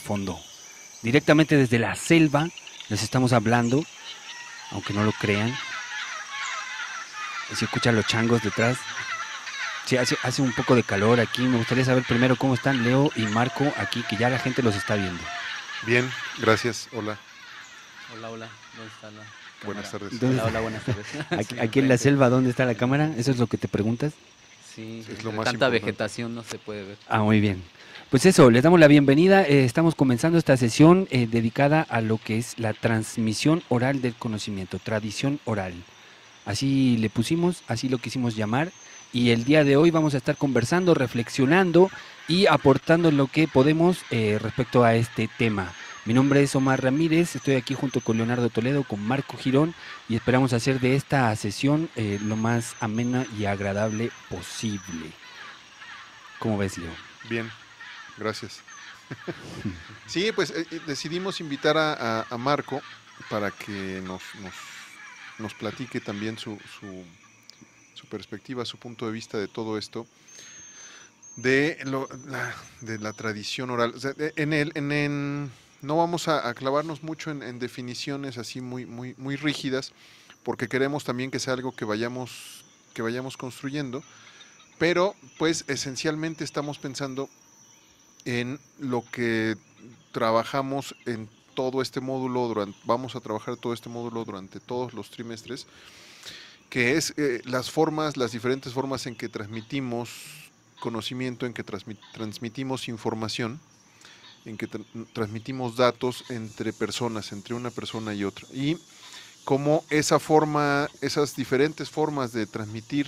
fondo. Directamente desde la selva les estamos hablando, aunque no lo crean. si escuchan los changos detrás, Sí, hace, hace, un poco de calor aquí. Me gustaría saber primero cómo están Leo y Marco aquí, que ya la gente los está viendo. Bien, gracias. Hola. Hola, hola. Buenas tardes. Hola, buenas tardes. aquí, en la selva, ¿dónde está la cámara? ¿Eso es lo que te preguntas? Sí, es lo más tanta vegetación no se puede ver. Ah, muy bien. Pues eso, les damos la bienvenida. Eh, estamos comenzando esta sesión eh, dedicada a lo que es la transmisión oral del conocimiento, tradición oral. Así le pusimos, así lo quisimos llamar. Y el día de hoy vamos a estar conversando, reflexionando y aportando lo que podemos eh, respecto a este tema. Mi nombre es Omar Ramírez, estoy aquí junto con Leonardo Toledo, con Marco Girón y esperamos hacer de esta sesión lo más amena y agradable posible. ¿Cómo ves, Leo? Bien, Gracias. sí, pues eh, eh, decidimos invitar a, Marco para que nos, nos, platique también su, su, perspectiva, su punto de vista de todo esto, de, lo, la, de la tradición oral. en el, en no vamos a, clavarnos mucho en, definiciones así muy, muy, muy rígidas, porque queremos también que sea algo que vayamos, que vayamos construyendo, pero pues esencialmente estamos pensando en lo que trabajamos en todo este módulo, durante, vamos a trabajar todo este módulo durante todos los trimestres, que es eh, las formas, las diferentes formas en que transmitimos conocimiento, en que transmitimos información, en que transmitimos datos entre personas, entre una persona y otra. Y cómo esa forma, esas diferentes formas de transmitir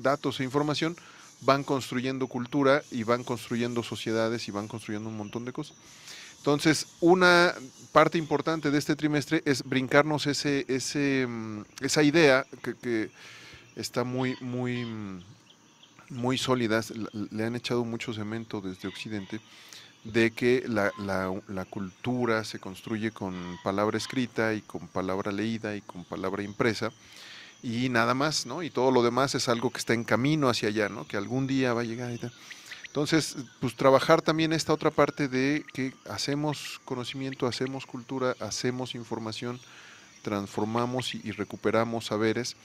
datos e información, van construyendo cultura y van construyendo sociedades y van construyendo un montón de cosas. Entonces, una parte importante de este trimestre es brincarnos mm, esa idea que, está muy, muy, mm, muy sólida, le han echado mucho cemento desde Occidente, de que la, cultura se construye con palabra escrita y con palabra leída y con palabra impresa y nada más, ¿no? Y todo lo demás es algo que está en camino hacia allá, ¿no? Que algún día va a llegar y Entonces, pues trabajar también esta otra parte de que hacemos conocimiento, hacemos cultura, hacemos información, transformamos y, recuperamos saberes,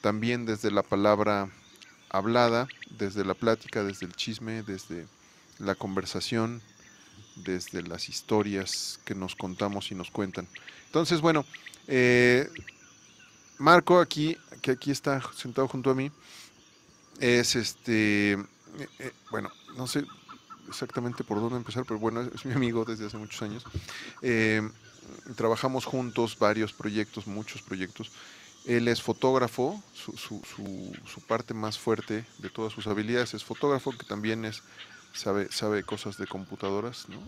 también desde la palabra hablada, desde la plática, desde el chisme, desde la conversación, desde las historias que nos contamos y nos cuentan. Entonces, bueno, eh, Marco aquí, que aquí está sentado junto a mí, es este, eh, eh, bueno, no sé exactamente por dónde empezar, pero bueno, es, mi amigo desde hace muchos años. Eh, trabajamos juntos varios proyectos, muchos proyectos. Él es fotógrafo, su, parte más fuerte de todas sus habilidades es fotógrafo, que también es, sabe, sabe cosas de computadoras, ¿no?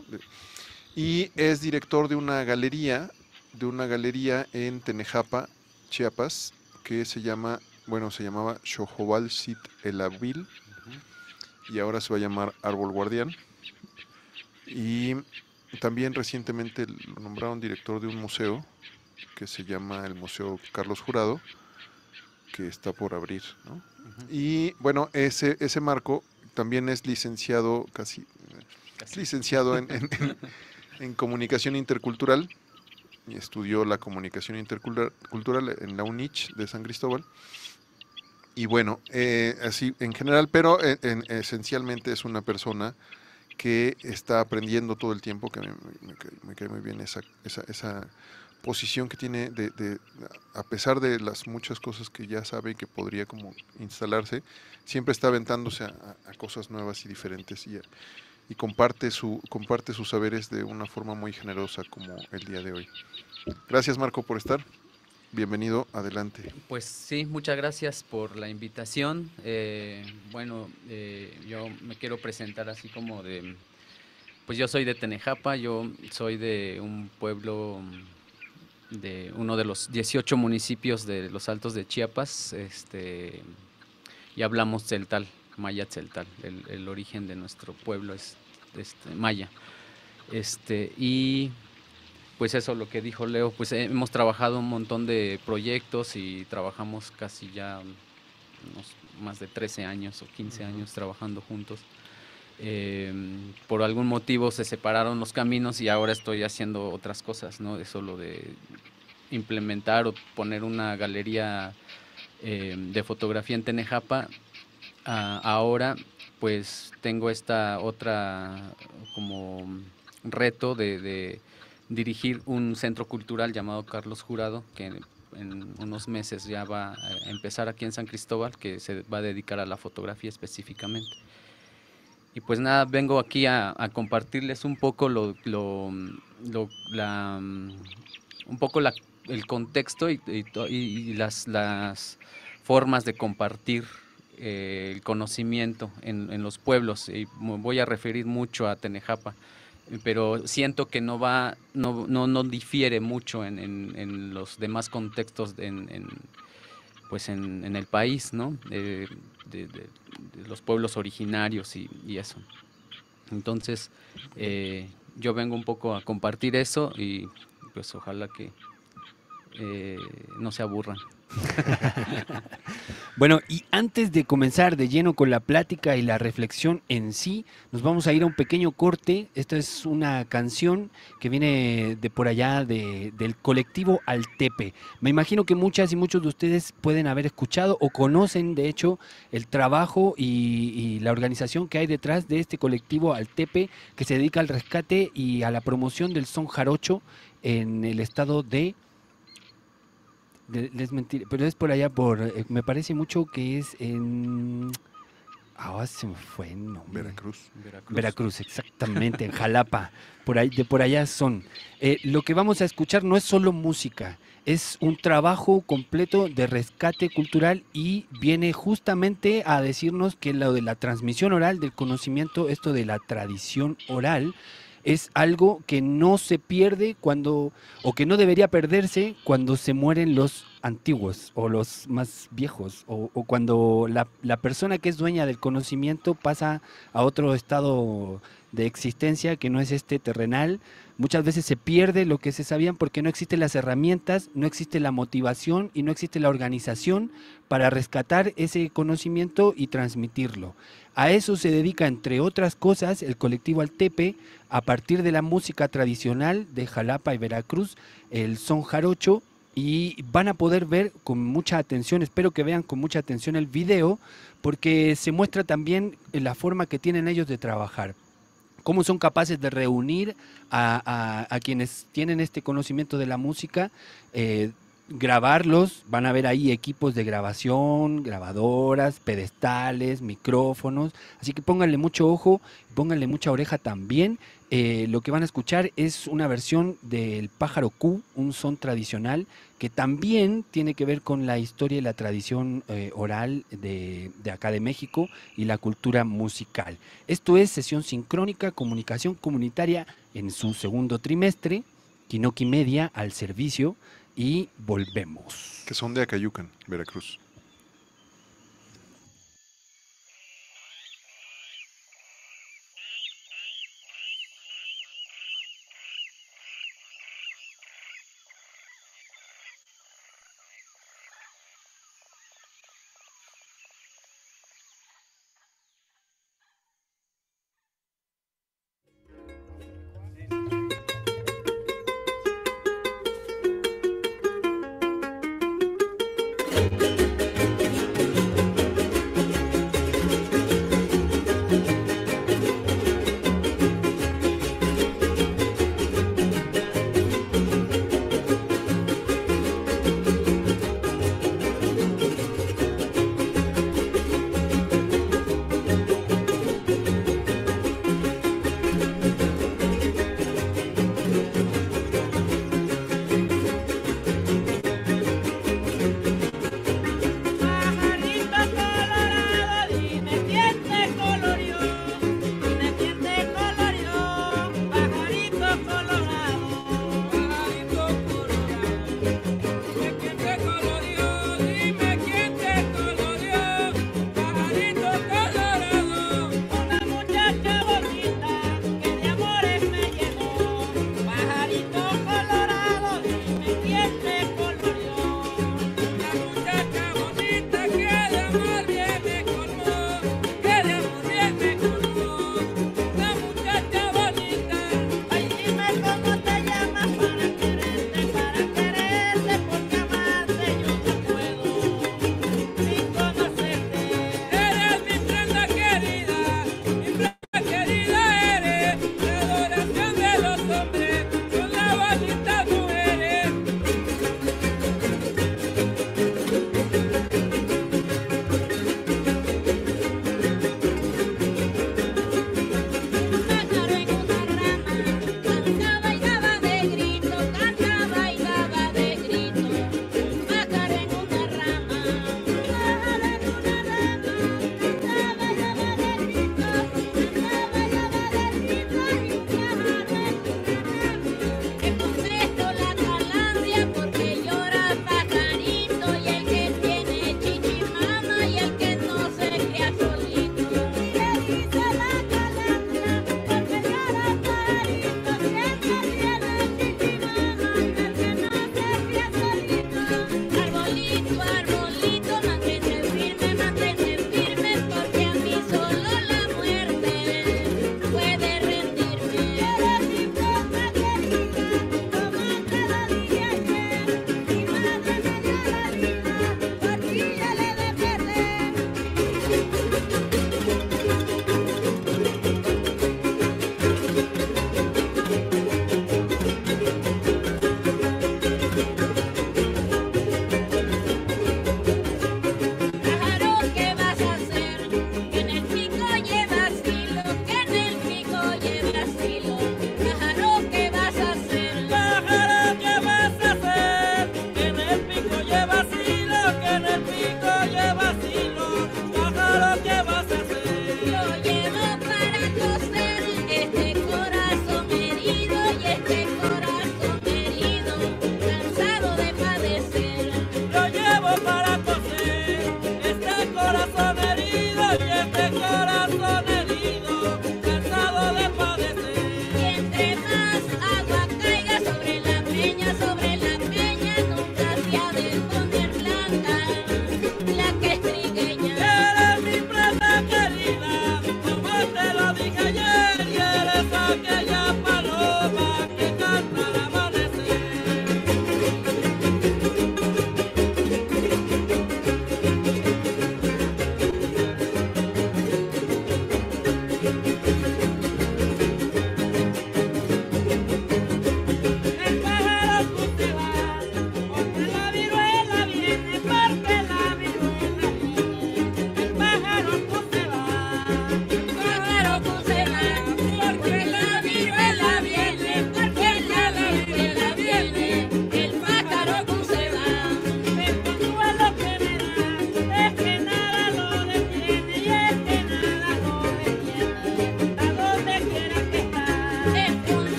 Y es director de una galería, de una galería en Tenejapa, Chiapas, que se llama, bueno, se llamaba Chojobal Sit El Avil, y ahora se va a llamar Árbol Guardián. Y también recientemente lo nombraron director de un museo que se llama el Museo Carlos Jurado, que está por abrir. Y bueno, ese, ese marco también es licenciado, casi, licenciado en comunicación intercultural estudió la comunicación intercultural en la UNICH de San Cristóbal. Y bueno, eh, así en general, pero eh, esencialmente es una persona que está aprendiendo todo el tiempo, que me, cae muy bien esa, esa, posición que tiene de, a pesar de las muchas cosas que ya sabe y que podría como instalarse, siempre está aventándose a, cosas nuevas y diferentes y, y comparte, su, comparte sus saberes de una forma muy generosa como el día de hoy. Gracias Marco por estar. Bienvenido, adelante. Pues sí, muchas gracias por la invitación. Eh, bueno, eh, yo me quiero presentar así como de, pues yo soy de Tenejapa, yo soy de un pueblo de uno de los 18 municipios de los Altos de Chiapas, este, y hablamos del tal maya tzeltal, el, origen de nuestro pueblo es este, maya. Este, y pues eso, lo que dijo Leo, pues hemos trabajado un montón de proyectos y trabajamos casi ya más de 13 años o 15 años trabajando juntos. Em, por algún motivo se separaron los caminos y ahora estoy haciendo otras cosas, ¿no? Eso lo de implementar o poner una galería em, de fotografía en Tenejapa Ah, ahora pues tengo esta otra como reto de, dirigir un centro cultural llamado Carlos Jurado, que en, unos meses ya va a empezar aquí en San Cristóbal, que se va a dedicar a la fotografía específicamente. Y pues nada, vengo aquí a, compartirles un poco un poco el contexto y, las, las formas de compartir eh, el conocimiento en, los pueblos, y me voy a referir mucho a Tenejapa, pero siento que no va, no, no, difiere mucho en, los demás contextos en, pues en, el país, ¿no? de, los pueblos originarios y, eso. Entonces, eh, yo vengo un poco a compartir eso y pues ojalá que eh, no se aburran. bueno, y antes de comenzar de lleno con la plática y la reflexión en sí, nos vamos a ir a un pequeño corte. Esta es una canción que viene de por allá del colectivo Altepe. Me imagino que muchas y muchos de ustedes pueden haber escuchado o conocen, de hecho, el trabajo y, y la organización que hay detrás de este colectivo Altepe que se dedica al rescate y a la promoción del son jarocho en el estado de les mentir pero es por allá, por eh, me parece mucho que es en... Ah, ahora se fue Veracruz. Veracruz, exactamente, en Jalapa. Por ahí, de por allá son. Eh, lo que vamos a escuchar no es solo música, es un trabajo completo de rescate cultural y viene justamente a decirnos que lo de la transmisión oral del conocimiento, esto de la tradición oral, es algo que no se pierde cuando, o que no debería perderse cuando se mueren los antiguos o los más viejos, o, cuando la, la, persona que es dueña del conocimiento pasa a otro estado de existencia que no es este terrenal, Muchas veces se pierde lo que se sabían porque no existen las herramientas, no existe la motivación y no existe la organización para rescatar ese conocimiento y transmitirlo. A eso se dedica, entre otras cosas, el colectivo Altepe, a partir de la música tradicional de Jalapa y Veracruz, el son jarocho, y van a poder ver con mucha atención, espero que vean con mucha atención el video, porque se muestra también la forma que tienen ellos de trabajar cómo son capaces de reunir a, quienes tienen este conocimiento de la música, eh, grabarlos, van a ver ahí equipos de grabación, grabadoras, pedestales, micrófonos, así que pónganle mucho ojo, pónganle mucha oreja también eh, lo que van a escuchar es una versión del pájaro Q, un son tradicional que también tiene que ver con la historia y la tradición eh, oral de, de, acá de México y la cultura musical. Esto es Sesión Sincrónica, Comunicación Comunitaria en su segundo trimestre, Kinoki Media al servicio y volvemos. Que son de Acayucan, Veracruz.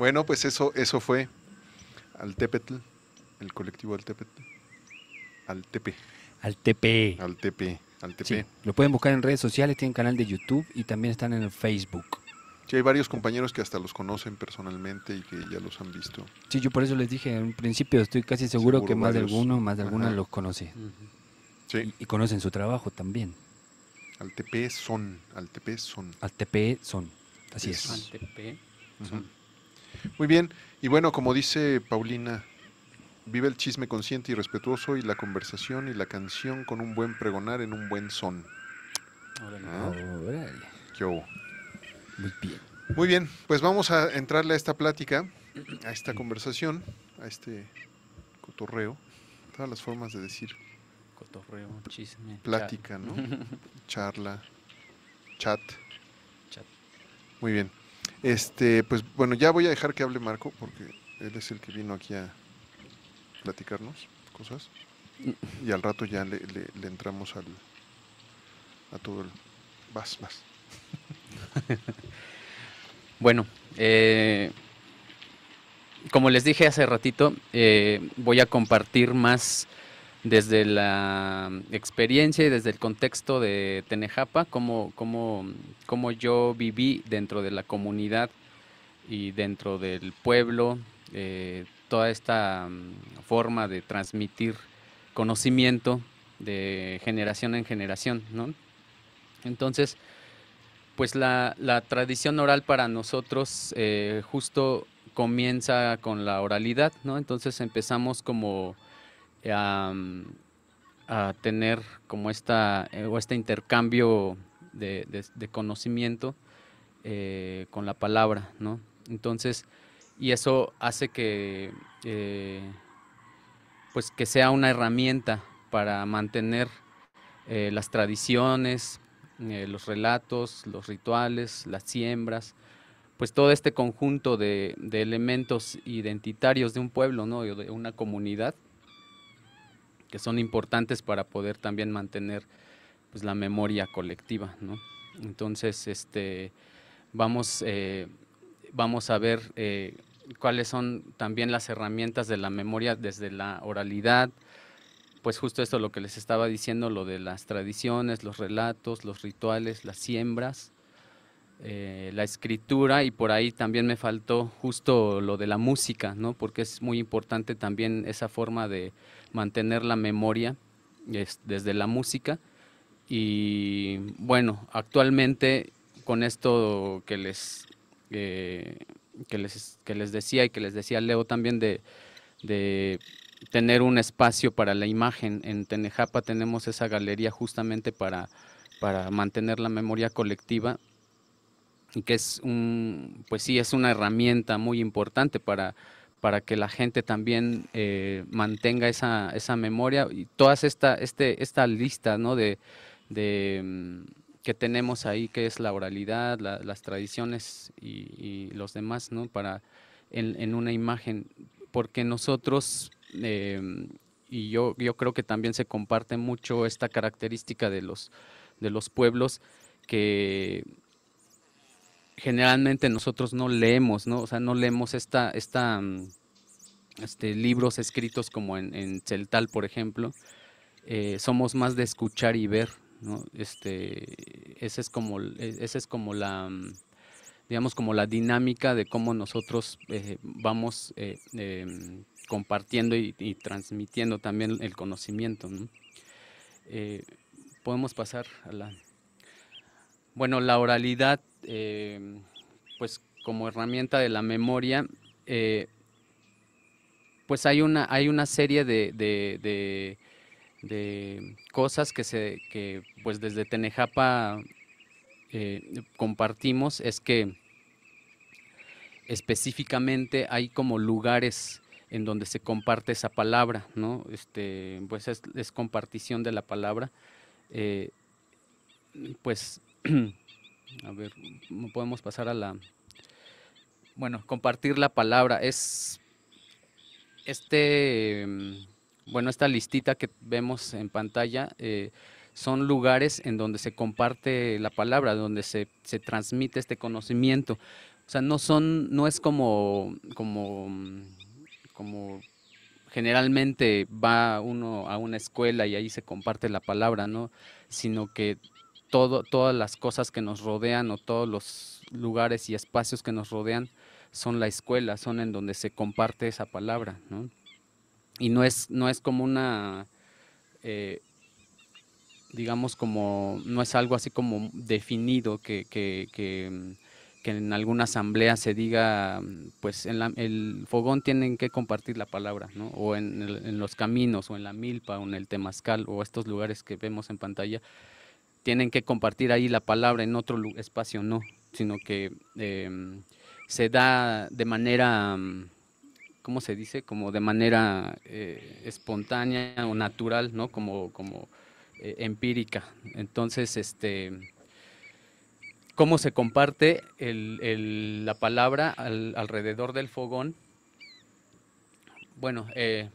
Bueno, pues eso, eso fue Altepetl, el colectivo Al Al Al Al al Sí, lo pueden buscar en redes sociales, tienen canal de YouTube y también están en el Facebook. Sí, hay varios compañeros que hasta los conocen personalmente y que ya los han visto. Sí, yo por eso les dije en un principio, estoy casi seguro, que más de alguno, más de alguna los conoce. Sí. Y, conocen su trabajo también. Al TP son, TP son. TP son, así es. Al son. Muy bien, y bueno, como dice Paulina, vive el chisme consciente y respetuoso y la conversación y la canción con un buen pregonar en un buen son. Ah. Muy bien. Muy bien, pues vamos a entrarle a esta plática, a esta conversación, a este cotorreo, todas las formas de decir. Cotorreo, chisme. Plática, ¿no? Charla, chat. Chat. Muy bien. Este, pues bueno, ya voy a dejar que hable Marco, porque él es el que vino aquí a platicarnos cosas. Y al rato ya le, entramos al, a todo el... Vas, bueno, eh, como les dije hace ratito, eh, voy a compartir más desde la experiencia y desde el contexto de Tenejapa, cómo, cómo, cómo yo viví dentro de la comunidad y dentro del pueblo, eh, toda esta mm, forma de transmitir conocimiento de generación en generación, ¿no? Entonces, pues la, la, tradición oral para nosotros eh, justo comienza con la oralidad, ¿no? Entonces empezamos como a, tener como esta, eh, o este intercambio de, conocimiento eh, con la palabra, ¿no? Entonces, y eso hace que, eh, pues que sea una herramienta para mantener las tradiciones, los relatos, los rituales, las siembras, pues todo este conjunto de, elementos identitarios de un pueblo, ¿no? de una comunidad, que son importantes para poder también mantener pues, la memoria colectiva. Entonces, este, vamos, eh, vamos a ver eh, cuáles son también las herramientas de la memoria desde la oralidad, pues justo esto lo que les estaba diciendo, lo de las tradiciones, los relatos, los rituales, las siembras, eh, la escritura y por ahí también me faltó justo lo de la música, ¿no? Porque es muy importante también esa forma de mantener la memoria desde la música. Y bueno, actualmente con esto que les, eh, que les, que les decía y que les decía Leo también de, de tener un espacio para la imagen. En Tenejapa tenemos esa galería justamente para, para mantener la memoria colectiva que es un, pues sí, es una herramienta muy importante para para que la gente también eh, mantenga esa, esa, memoria y toda esta, este, esta lista ¿no? de, de, mm, que tenemos ahí, que es la oralidad, las tradiciones y, los demás, ¿no? para en, una imagen, porque nosotros, em, y yo, yo creo que también se comparte mucho esta característica de los, de los pueblos, que generalmente nosotros no leemos, ¿no? O sea, no leemos esta, esta, mm, este, libros escritos como en, Celtal, por ejemplo. Eh, somos más de escuchar y ver, ¿no? Este, ese es como, e, es como la, mm, digamos, como la dinámica de cómo nosotros eh, vamos eh, compartiendo y, transmitiendo también el conocimiento, podemos pasar a la bueno, la oralidad, eh, pues como herramienta de la memoria, eh, pues hay una, hay una serie de, cosas que, se, que pues desde Tenejapa eh, compartimos, es que específicamente hay como lugares en donde se comparte esa palabra, ¿no? Este, pues es, compartición de la palabra. pues a ver, podemos pasar a la, bueno, compartir la palabra. Es este, mm, bueno, esta listita que vemos en pantalla eh, son lugares en donde se comparte la palabra, donde se, transmite este conocimiento. O sea, no son, no es como, como, mm, como generalmente va uno a una escuela y ahí se comparte la palabra, ¿no? Sino que todas las cosas que nos rodean o todos los lugares y espacios que nos rodean son la escuela, son en donde se comparte esa palabra, ¿no? Y no es, no es como una, eh, digamos como, no es algo así como definido que, que, que, mm, en alguna asamblea se diga, mm, pues en el fogón tienen que compartir la palabra, ¿no? O en, en los caminos, o en la milpa, o en el temazcal, o estos lugares que vemos en pantalla, tienen que compartir ahí la palabra en otro espacio, no, sino que em, se da de manera, mm, ¿cómo se dice? Como de manera eh, espontánea o natural, ¿no? Como, como eh, empírica. Entonces, este, cómo se comparte la palabra alrededor del fogón. Bueno, eh,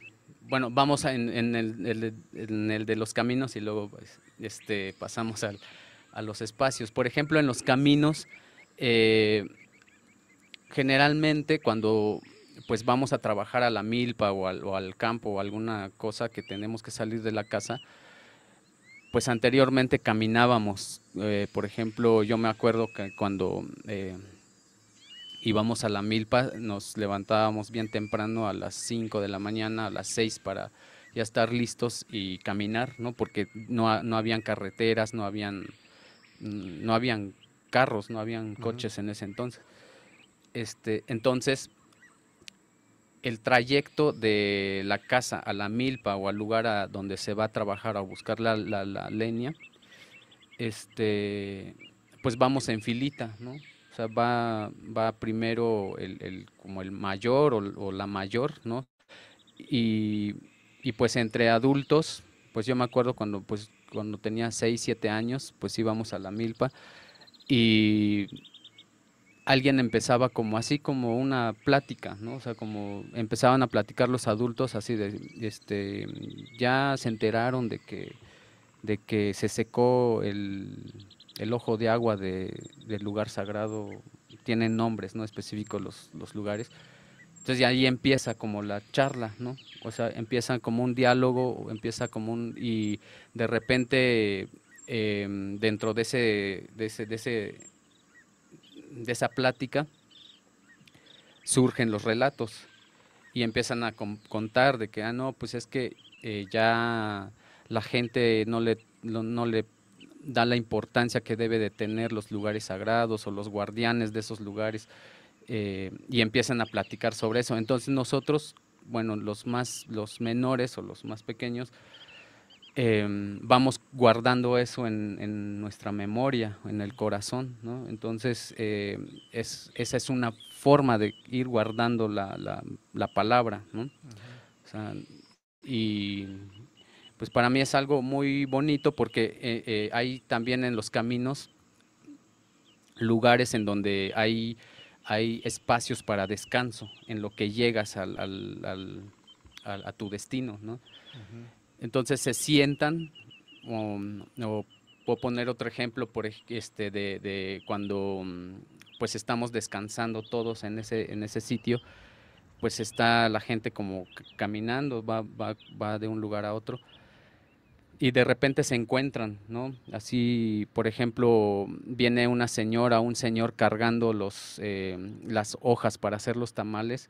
bueno, vamos en, el, de los caminos y luego pues, este, pasamos a los espacios. Por ejemplo, en los caminos, eh, generalmente cuando pues vamos a trabajar a la milpa o al, campo o alguna cosa que tenemos que salir de la casa, pues anteriormente caminábamos. Eh, por ejemplo, yo me acuerdo que cuando eh, íbamos a la milpa nos levantábamos bien temprano a las 5 de la mañana, a las 6 para ya estar listos y caminar, ¿no? Porque no, no habían carreteras, no habían, no habían carros, no habían coches en ese entonces. Este, entonces, el trayecto de la casa a la milpa o al lugar a donde se va a trabajar a buscar la, la, leña, este, pues vamos en filita, ¿no? O sea, va, va primero el, como el mayor o, o la mayor, ¿no? Y y pues entre adultos, pues yo me acuerdo cuando, pues, cuando tenía 6, 7 años, pues íbamos a la milpa y alguien empezaba como así como una plática, ¿no? O sea, como empezaban a platicar los adultos así de, este, ya se enteraron de que, de que se secó el, ojo de agua del lugar sagrado, tienen nombres, ¿no? Específicos los, los lugares entonces ya ahí empieza como la charla, ¿no? O sea, empieza como un diálogo, empieza como un... y de repente em, dentro de ese, de ese, de ese, de esa plática surgen los relatos y empiezan a contar de que, ah, no, pues es que eh, ya la gente no le, no le da la importancia que debe de tener los lugares sagrados o los guardianes de esos lugares. Eh, y empiezan a platicar sobre eso. Entonces nosotros, bueno, los más, los menores o los más pequeños, em, vamos guardando eso en, nuestra memoria, en el corazón, Entonces, eh, esa es una forma de ir guardando la, palabra, y pues para mí es algo muy bonito porque eh, hay también en los caminos lugares en donde hay hay espacios para descanso en lo que llegas al, al, a, tu destino, Entonces se sientan, o, puedo poner otro ejemplo por este de, cuando pues estamos descansando todos en ese, en ese sitio, pues está la gente como caminando, va, va de un lugar a otro y de repente se encuentran, ¿no? Así, por ejemplo, viene una señora, un señor cargando los, eh, las hojas para hacer los tamales,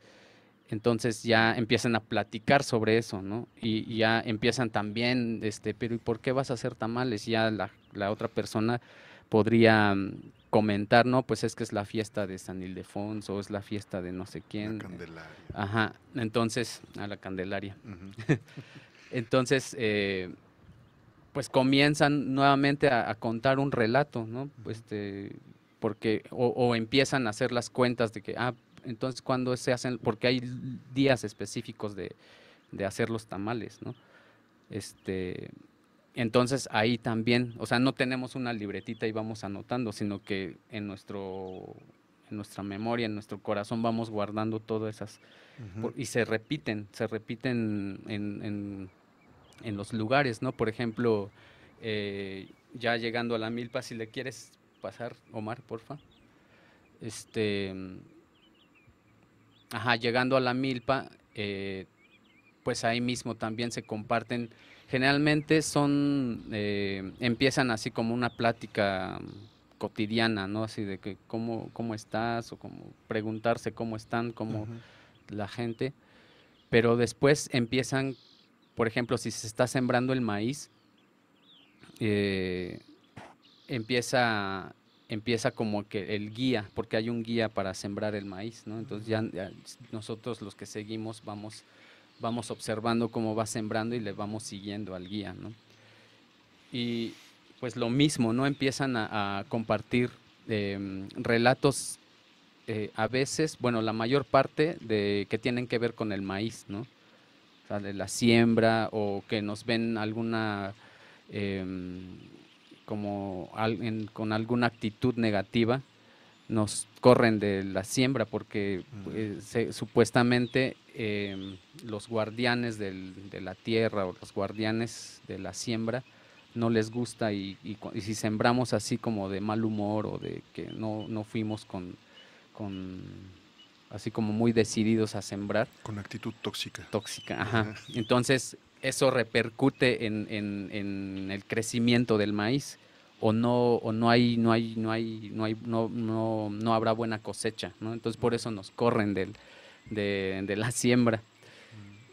entonces ya empiezan a platicar sobre eso, ¿no? Y, ya empiezan también, este, pero ¿y por qué vas a hacer tamales? ya la, otra persona podría mm, comentar, no, pues es que es la fiesta de San Ildefonso, es la fiesta de no sé quién. La Candelaria. Ajá, entonces, a la Candelaria. entonces, eh, pues comienzan nuevamente a, contar un relato, ¿no? Este, porque, o, empiezan a hacer las cuentas de que, ah, entonces cuando se hacen, porque hay días específicos de, de hacer los tamales, ¿no? Este, entonces ahí también, o sea, no tenemos una libretita y vamos anotando, sino que en nuestro en nuestra memoria, en nuestro corazón vamos guardando todas esas y se repiten, se repiten en, en los lugares, ¿no? Por ejemplo, eh, ya llegando a la milpa, si le quieres pasar, Omar, porfa. Este, ajá, llegando a la milpa, eh, pues ahí mismo también se comparten. Generalmente son, eh, empiezan así como una plática cotidiana, ¿no? Así de que cómo, cómo estás o como preguntarse cómo están, cómo la gente. Pero después empiezan por ejemplo, si se está sembrando el maíz, eh, empieza, empieza como que el guía, porque hay un guía para sembrar el maíz, ¿no? Entonces ya, nosotros los que seguimos vamos, vamos observando cómo va sembrando y le vamos siguiendo al guía, ¿no? Y pues lo mismo, ¿no? Empiezan a, compartir em, relatos eh, a veces, bueno, la mayor parte de que tienen que ver con el maíz, ¿no? de la siembra o que nos ven alguna em, como con alguna actitud negativa nos corren de la siembra porque mm. pues, supuestamente em, los guardianes de la tierra o los guardianes de la siembra no les gusta y, si sembramos así como de mal humor o de que no, no fuimos con así como muy decididos a sembrar. Con actitud tóxica. Tóxica, ajá. Entonces, eso repercute en, el crecimiento del maíz o no o no hay no hay no hay no hay no no, no habrá buena cosecha ¿no? entonces por eso nos corren del, de la siembra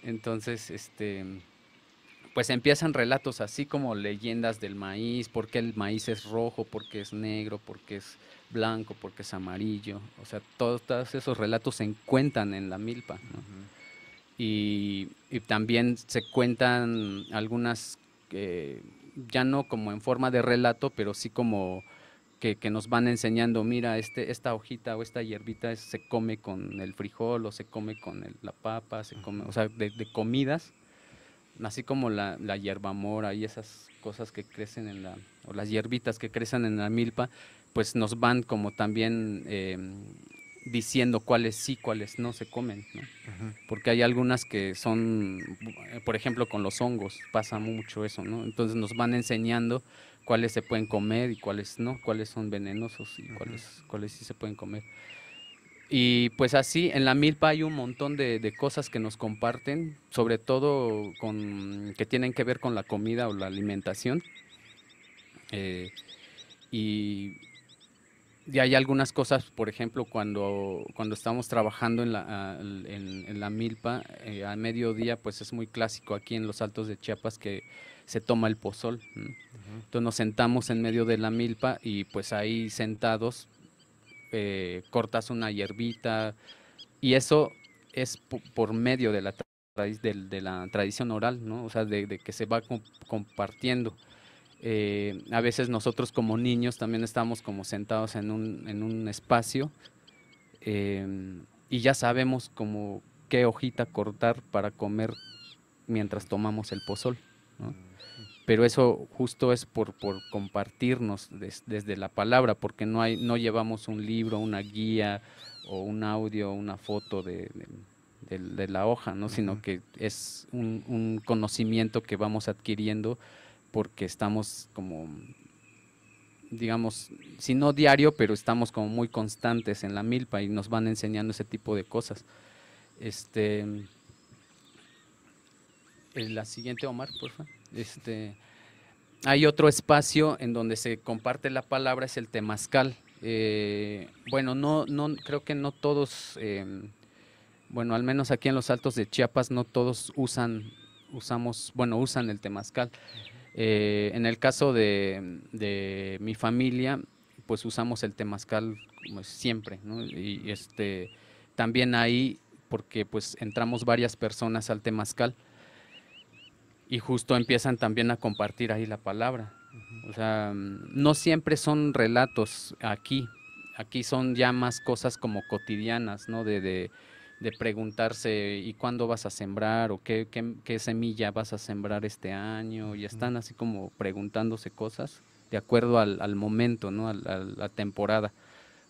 mm. entonces este pues empiezan relatos así como leyendas del maíz, por qué el maíz es rojo, por qué es negro, por qué es blanco, por qué es amarillo. O sea, todos, esos relatos se encuentran en la milpa. y, también se cuentan algunas, ya no como en forma de relato, pero sí como... Que, nos van enseñando, mira, este, esta hojita o esta hierbita se come con el frijol o se come con la papa, se come, o sea, de, de comidas así como la, la mora y esas cosas que crecen en la, o las hierbitas que crecen en la milpa, pues nos van como también eh, diciendo cuáles sí, cuáles no se comen, Porque hay algunas que son, eh, por ejemplo, con los hongos pasa mucho eso, ¿no? Entonces nos van enseñando cuáles se pueden comer y cuáles no, cuáles son venenosos y cuáles, cuáles sí se pueden comer. Y pues así, en la milpa hay un montón de, cosas que nos comparten, sobre todo con, que tienen que ver con la comida o la alimentación. Eh, y, hay algunas cosas, por ejemplo, cuando, cuando estamos trabajando en la, la milpa, eh, al mediodía, pues es muy clásico aquí en los Altos de Chiapas que se toma el pozol. Entonces nos sentamos en medio de la milpa y pues ahí sentados eh, cortas una hierbita, y eso es por medio de la, de la tradición oral, ¿no? o sea, de, que se va compartiendo. Eh, a veces nosotros como niños también estamos como sentados en un, espacio em, y ya sabemos como qué hojita cortar para comer mientras tomamos el pozol pero eso justo es por, por compartirnos desde la palabra, porque no, hay, no llevamos un libro, una guía o un audio, una foto de, la hoja, ¿no? sino que es un, un, conocimiento que vamos adquiriendo porque estamos como, digamos, si no diario, pero estamos como muy constantes en la milpa y nos van enseñando ese tipo de cosas. Este, eh, la siguiente, Omar, por favor. Este, hay otro espacio en donde se comparte la palabra, es el temazcal. Eh, bueno, no, no, creo que no todos, em, bueno, al menos aquí en los altos de Chiapas, no todos usan, usamos, bueno, usan el temazcal. Eh, en el caso de, mi familia, pues usamos el temazcal siempre, Y este, también ahí, porque pues entramos varias personas al temazcal y justo empiezan también a compartir ahí la palabra. O sea, mm, no siempre son relatos aquí, aquí son ya más cosas como cotidianas, ¿no? De, de, preguntarse, ¿y cuándo vas a sembrar? ¿O qué, semilla vas a sembrar este año? Y están así como preguntándose cosas de acuerdo al, momento, ¿no? A, la temporada.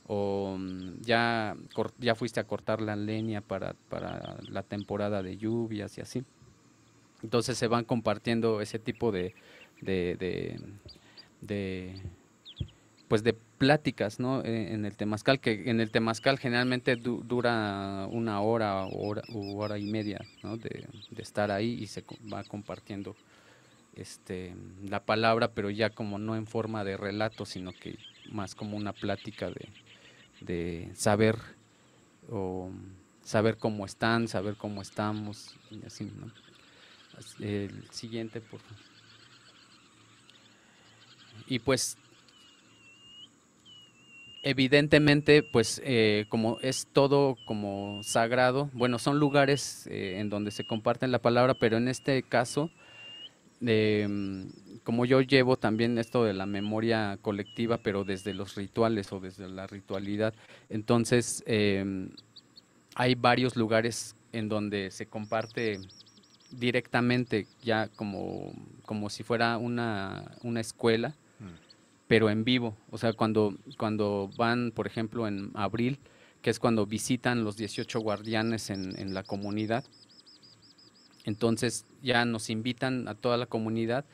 O mm, ya, ya fuiste a cortar la leña para, para la temporada de lluvias y así. Entonces se van compartiendo ese tipo de, pues de pláticas ¿no? E, en el temazcal, que en el temazcal generalmente dura una hora o hora, hora, y media de, estar ahí y se va compartiendo este, la palabra, pero ya como no en forma de relato, sino que más como una plática de, de saber o saber cómo están, saber cómo estamos, y así, ¿no? El siguiente, por favor. Y pues evidentemente, pues eh, como es todo como sagrado, bueno, son lugares eh, en donde se comparten la palabra, pero en este caso, em, como yo llevo también esto de la memoria colectiva, pero desde los rituales o desde la ritualidad, entonces em, hay varios lugares en donde se comparte directamente ya como, como si fuera una, escuela, mm. pero en vivo. O sea, cuando, cuando van, por ejemplo, en abril, que es cuando visitan los 18 guardianes en, la comunidad, entonces ya nos invitan a toda la comunidad,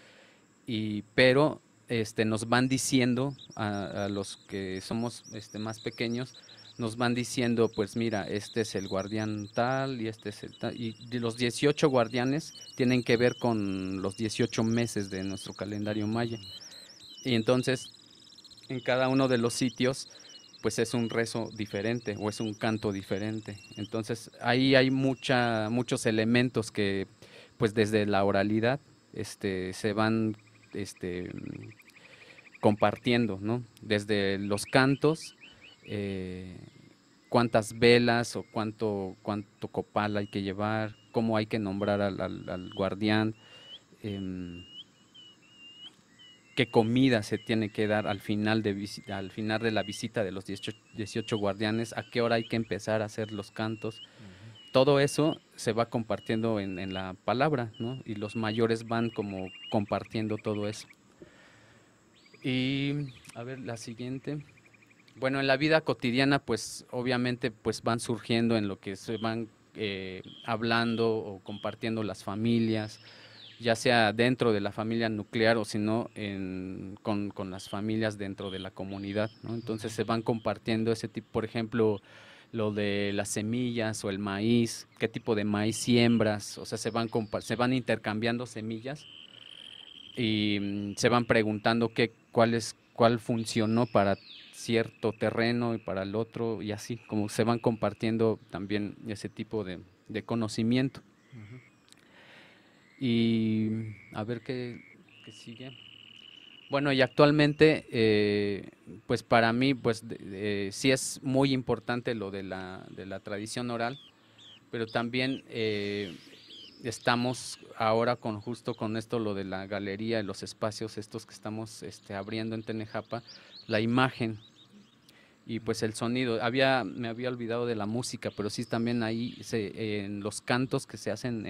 y, pero este, nos van diciendo a, a los que somos este, más pequeños, nos van diciendo, pues mira, este es el guardián tal y este es el tal. Y los 18 guardianes tienen que ver con los 18 meses de nuestro calendario maya. Y entonces, en cada uno de los sitios, pues es un rezo diferente o es un canto diferente. Entonces, ahí hay mucha, muchos elementos que, pues desde la oralidad, este, se van este, compartiendo, ¿no? Desde los cantos eh, cuántas velas o cuánto, cuánto copal hay que llevar, cómo hay que nombrar al, guardián, em, qué comida se tiene que dar al final, de al final de la visita de los 18, guardianes, a qué hora hay que empezar a hacer los cantos. Todo eso se va compartiendo en, en la palabra, ¿no? Y los mayores van como compartiendo todo eso. Y a ver, la siguiente. Bueno, en la vida cotidiana, pues obviamente pues van surgiendo en lo que se van eh, hablando o compartiendo las familias, ya sea dentro de la familia nuclear o sino con, las familias dentro de la comunidad. Entonces se van compartiendo ese tipo, por ejemplo, lo de las semillas o el maíz, qué tipo de maíz siembras, o sea, se van, se van intercambiando semillas y mm, se van preguntando qué, cuál, cuál funcionó para cierto terreno y para el otro y así, como se van compartiendo también ese tipo de, de conocimiento. Y a ver qué, sigue. Bueno, y actualmente, eh, pues para mí, pues sí es muy importante lo de la, de la tradición oral, pero también eh, estamos ahora con justo con esto lo de la galería y los espacios estos que estamos este, abriendo en Tenejapa, la imagen y pues el sonido. Había, me había olvidado de la música, pero sí también ahí en los cantos que se hacen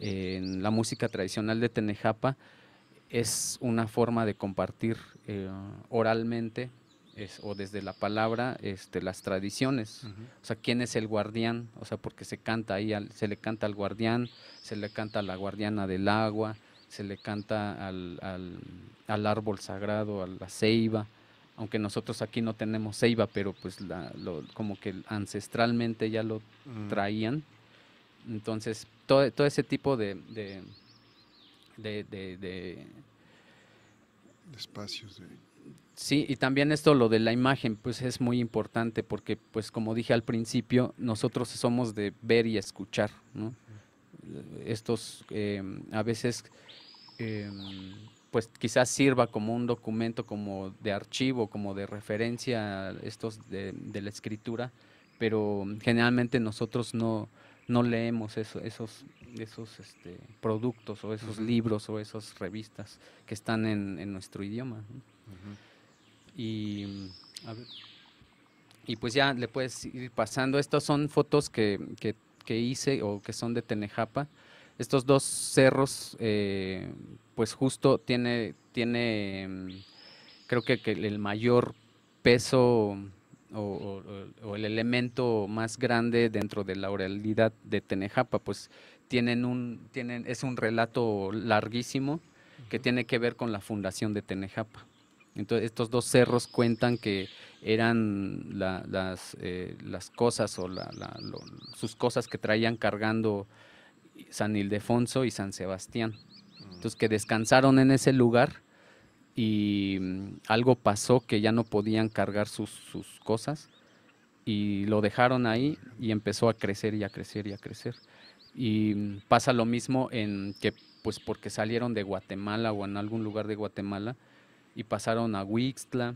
en, la música tradicional de Tenejapa es una forma de compartir eh, oralmente o desde la palabra este, las tradiciones. O sea, ¿quién es el guardián? O sea, porque se canta ahí, se le canta al guardián, se le canta a la guardiana del agua, se le canta al, al, al árbol sagrado, a la ceiba aunque nosotros aquí no tenemos ceiba, pero pues como que ancestralmente ya lo traían. Entonces, todo, ese tipo de, de, espacios. Sí, y también esto, lo de la imagen, pues es muy importante porque, pues como dije al principio, nosotros somos de ver y escuchar, Estos, eh, a veces... Eh, pues quizás sirva como un documento, como de archivo, como de referencia a estos de, la escritura, pero generalmente nosotros no, no leemos eso, esos, esos este, productos o esos libros o esas revistas que están en, nuestro idioma. Mm, y pues ya le puedes ir pasando. Estas son fotos que, que, que hice o que son de Tenejapa. Estos dos cerros eh, pues justo tiene, tiene mm, creo que, el mayor peso o, el elemento más grande dentro de la oralidad de Tenejapa, pues tienen un, tienen, es un relato larguísimo que tiene que ver con la fundación de Tenejapa. Entonces, estos dos cerros cuentan que eran las, eh, las, cosas o la, sus cosas que traían cargando San Ildefonso y San Sebastián. Entonces que descansaron en ese lugar y mm, algo pasó que ya no podían cargar sus, cosas y lo dejaron ahí y empezó a crecer y a crecer y a crecer. Y mm, pasa lo mismo en que pues porque salieron de Guatemala o en algún lugar de Guatemala y pasaron a Huixtla,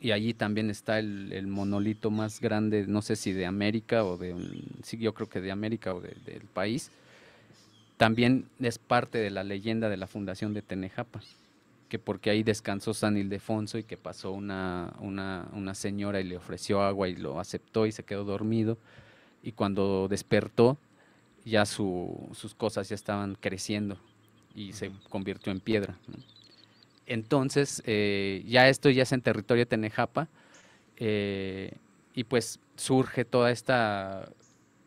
y allí también está el, monolito más grande, no sé si de América o de, mm, sí, yo creo que de América o del país, también es parte de la leyenda de la fundación de Tenejapa, pues, que porque ahí descansó San Ildefonso y que pasó una, una, señora y le ofreció agua y lo aceptó y se quedó dormido. Y cuando despertó, ya sus cosas ya estaban creciendo y se convirtió en piedra. Entonces, eh, ya esto ya es en territorio de Tenejapa eh, y pues surge toda esta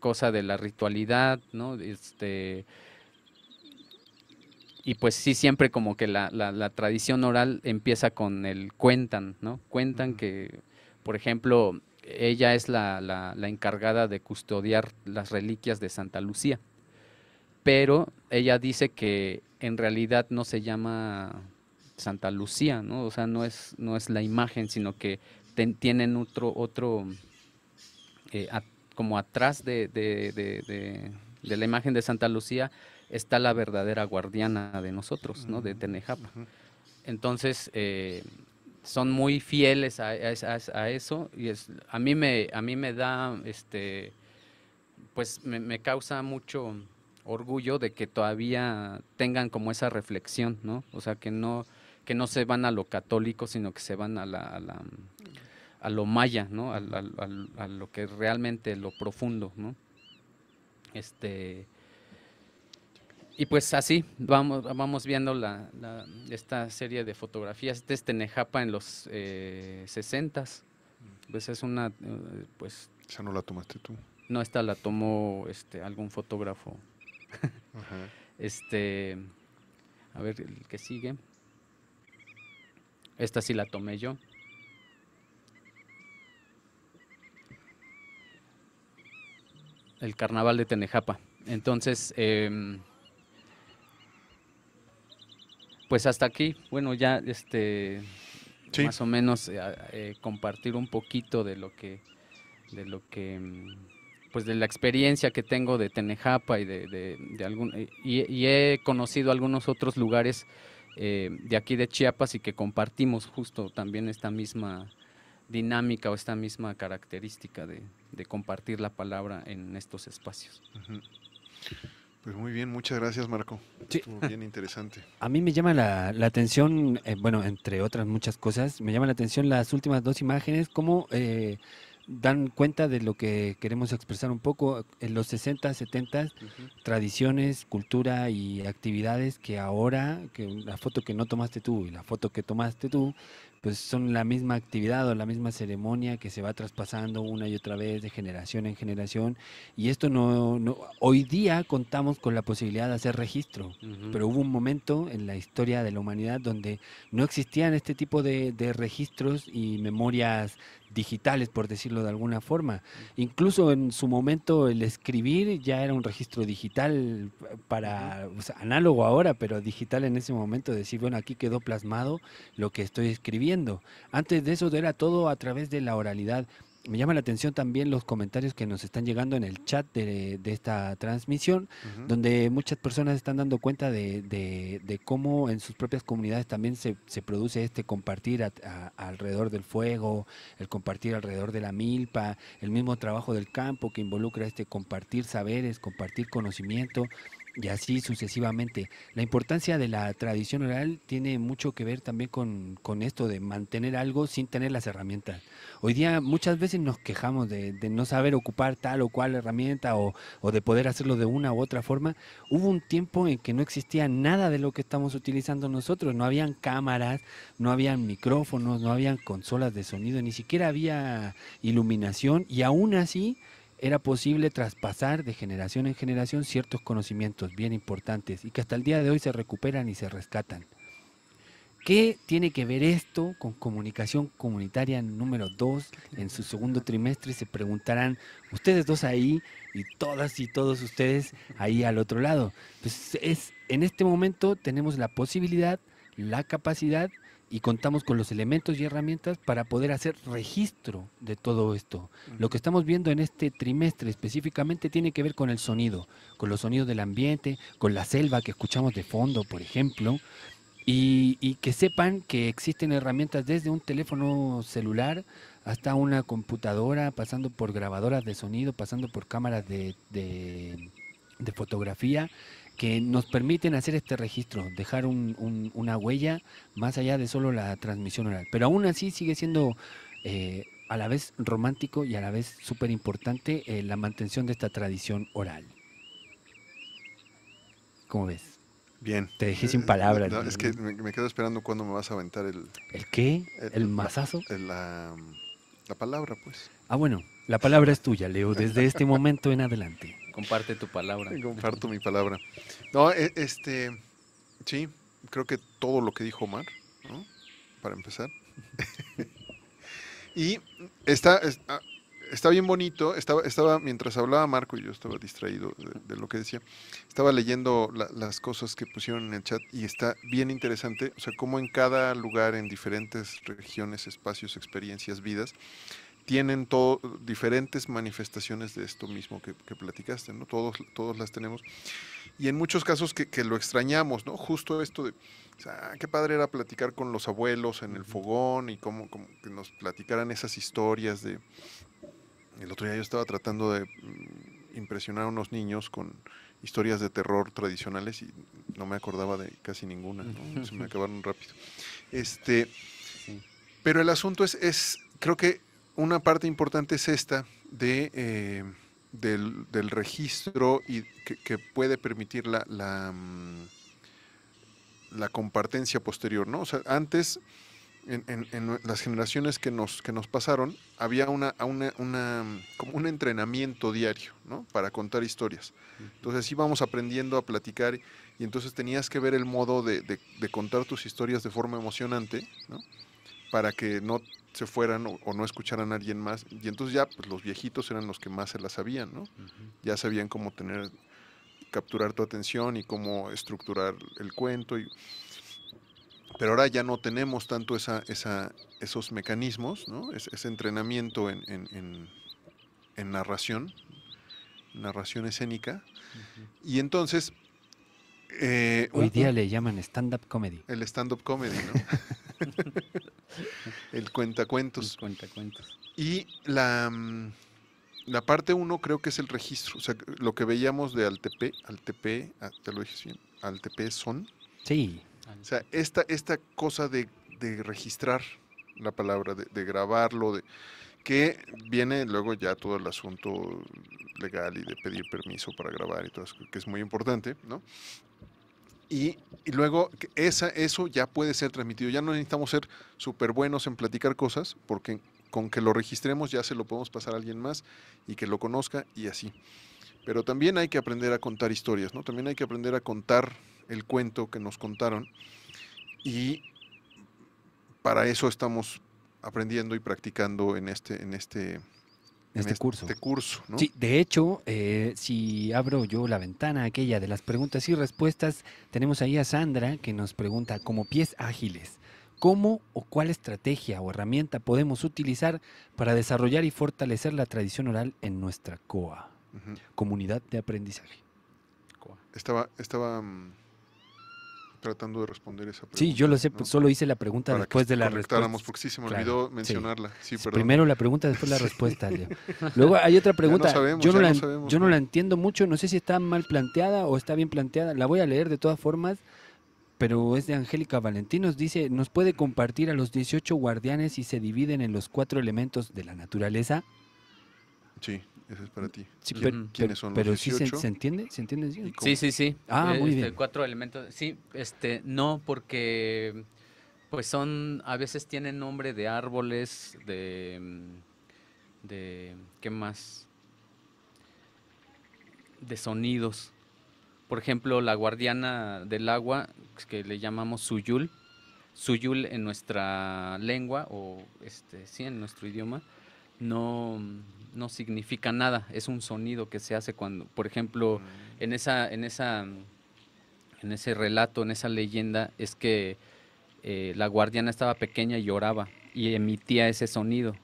cosa de la ritualidad, ¿no? Este, y pues sí, siempre como que la, la, tradición oral empieza con el cuentan, ¿no? Cuentan que, por ejemplo, ella es la, la encargada de custodiar las reliquias de Santa Lucía, pero ella dice que en realidad no se llama Santa Lucía, ¿no? O sea, no es, no es la imagen, sino que tienen otro, otro eh, como atrás de, de la imagen de Santa Lucía está la verdadera guardiana de nosotros, ¿no? De Tenejapa. Entonces, eh, son muy fieles a, eso y es, a, mí me, a mí me da, este, pues me, causa mucho orgullo de que todavía tengan como esa reflexión, ¿no? O sea, que no, que no se van a lo católico, sino que se van a, la, a, lo maya, ¿no? A, lo que es realmente lo profundo, ¿no? Este, y pues así vamos, vamos viendo la, esta serie de fotografías es Tenejapa en los eh, 60s. Pues es una, eh, pues... ¿Esa no la tomaste tú? No, esta la tomó este, algún fotógrafo. Este, a ver, el que sigue. Esta sí la tomé yo. El carnaval de Tenejapa. Entonces, em, pues hasta aquí, bueno, ya este más o menos eh, eh, compartir un poquito de lo que de lo que mm, pues de la experiencia que tengo de Tenejapa y de, algún eh, y, he conocido algunos otros lugares de aquí de Chiapas y que compartimos justo también esta misma dinámica o esta misma característica de, compartir la palabra en estos espacios. Pues muy bien, muchas gracias Marco. Sí. bien interesante. A mí me llama la, atención, eh, bueno, entre otras muchas cosas, me llama la atención las últimas dos imágenes, cómo eh, dan cuenta de lo que queremos expresar un poco en los 60, 70, tradiciones, cultura y actividades que ahora, que la foto que no tomaste tú y la foto que tomaste tú, pues son la misma actividad o la misma ceremonia que se va traspasando una y otra vez de generación en generación. Y esto no, hoy día contamos con la posibilidad de hacer registro, pero hubo un momento en la historia de la humanidad donde no existían este tipo de, de registros y memorias digitales, por decirlo de alguna forma. Incluso en su momento el escribir ya era un registro digital para, análogo ahora, pero digital en ese momento, decir, bueno, aquí quedó plasmado lo que estoy escribiendo. Antes de eso era todo a través de la oralidad me llama la atención también los comentarios que nos están llegando en el chat de, esta transmisión, donde muchas personas están dando cuenta de, cómo en sus propias comunidades también se, produce este compartir alrededor del fuego, el compartir alrededor de la milpa, el mismo trabajo del campo que involucra este compartir saberes, compartir conocimiento y así sucesivamente. La importancia de la tradición oral tiene mucho que ver también con, esto de mantener algo sin tener las herramientas. Hoy día muchas veces nos quejamos de, no saber ocupar tal o cual herramienta o, o, de poder hacerlo de una u otra forma. Hubo un tiempo en que no existía nada de lo que estamos utilizando nosotros. No habían cámaras, no habían micrófonos, no habían consolas de sonido, ni siquiera había iluminación y aún así era posible traspasar de generación en generación ciertos conocimientos bien importantes y que hasta el día de hoy se recuperan y se rescatan. ¿Qué tiene que ver esto con comunicación comunitaria número 2? En su segundo trimestre se preguntarán ustedes dos ahí y todas y todos ustedes ahí al otro lado. Pues es, en este momento tenemos la posibilidad, la capacidad y contamos con los elementos y herramientas para poder hacer registro de todo esto. Lo que estamos viendo en este trimestre específicamente tiene que ver con el sonido, con los sonidos del ambiente, con la selva que escuchamos de fondo, por ejemplo, y, que sepan que existen herramientas desde un teléfono celular hasta una computadora, pasando por grabadoras de sonido, pasando por cámaras de fotografía que nos permiten hacer este registro, dejar una huella más allá de solo la transmisión oral. Pero aún así sigue siendo eh, a la vez romántico y a la vez súper importante eh, la mantención de esta tradición oral. ¿Cómo ves? Bien. Te dejé sin eh, palabras. es que me, quedo esperando cuando me vas a aventar el... ¿El qué? ¿El, masazo. mazazo? la palabra, pues. Ah, bueno, la palabra es tuya, Leo, desde este momento en adelante. Comparte tu palabra. Comparto mi palabra. No, e, este, sí, creo que todo lo que dijo Omar, ¿no? Para empezar. y está, ah, está, bien bonito, estaba, estaba, mientras hablaba Marco y yo estaba distraído de, lo que decía, estaba leyendo las cosas que pusieron en el chat y está bien interesante, o sea, cómo en cada lugar, en diferentes regiones, espacios, experiencias, vidas, tienen diferentes manifestaciones de esto mismo que, platicaste, ¿no? Todos, todos las tenemos. Y en muchos casos que, lo extrañamos, ¿no? Justo esto de, qué padre era platicar con los abuelos en el fogón y cómo, que nos platicaran esas historias de... El otro día yo estaba tratando de mm, impresionar a unos niños con historias de terror tradicionales y no me acordaba de casi ninguna, se me acabaron rápido. Este, pero el asunto es, es creo que una parte importante es esta de, eh, del, registro y que, puede permitir la, mm, la, compartencia posterior, ¿no? O sea, antes, en, las generaciones que nos, que nos pasaron, había una, como un entrenamiento diario, ¿no? Para contar historias. Entonces íbamos aprendiendo a platicar y entonces tenías que ver el modo de, contar tus historias de forma emocionante, Para que no se fueran o, no escucharan a alguien más. Y entonces ya pues, los viejitos eran los que más se la sabían, ¿no? Ya sabían cómo tener, capturar tu atención y cómo estructurar el cuento. Pero ahora ya no tenemos tanto esa, esa, esos mecanismos, ¿no? ese entrenamiento en, narración, narración escénica. Y entonces... Eh, Hoy día le llaman stand-up comedy. El stand-up comedy, ¿no? El cuentacuentos. El cuentacuentos. Y la, mm, la parte uno creo que es el registro, o sea, lo que veíamos de al Altepé, ah, te lo dije bien, son. Sí. O sea, esta, esta cosa de, de registrar la palabra, de, de grabarlo, de que viene luego ya todo el asunto legal y de pedir permiso para grabar y todo eso, que es muy importante, ¿no? Y, luego eso ya puede ser transmitido. Ya no necesitamos ser súper buenos en platicar cosas, porque con que lo registremos ya se lo podemos pasar a alguien más y que lo conozca y así. Pero también hay que aprender a contar historias, ¿no? También hay que aprender a contar el cuento que nos contaron y para eso estamos aprendiendo y practicando en este, en este este, este curso. Sí, de hecho, eh, si abro yo la ventana aquella de las preguntas y respuestas, tenemos ahí a Sandra que nos pregunta, como pies ágiles, ¿cómo o cuál estrategia o herramienta podemos utilizar para desarrollar y fortalecer la tradición oral en nuestra COA, comunidad de aprendizaje? Estaba, estaba mm, tratando de responder esa pregunta. Sí, yo lo sé, pues, solo hice la pregunta después de la respuesta. Porque sí se me olvidó mencionarla. Primero la pregunta, después la respuesta. Luego hay otra pregunta. yo, no la, entiendo mucho, no sé si está mal planteada o está bien planteada. La voy a leer de todas formas pero es de Angélica Valentinos, dice, ¿nos puede compartir a los 18 guardianes si se dividen en los cuatro elementos de la naturaleza? Sí es para ti. Sí, pero, ¿Quiénes son los 18? Sí se, entiende? ¿Se Sí, sí, sí, Ah, muy este, bien. Cuatro elementos. Sí, este, no, porque pues son, a veces tienen nombre de árboles, de, de, ¿qué más? De sonidos. Por ejemplo, la guardiana del agua, pues, que le llamamos suyul, suyul en nuestra lengua, o este, sí, en nuestro idioma, no, no significa nada, es un sonido que se hace cuando, por ejemplo, mm. en esa, en esa, en ese relato, en esa leyenda, es que eh, la guardiana estaba pequeña y lloraba y emitía ese sonido.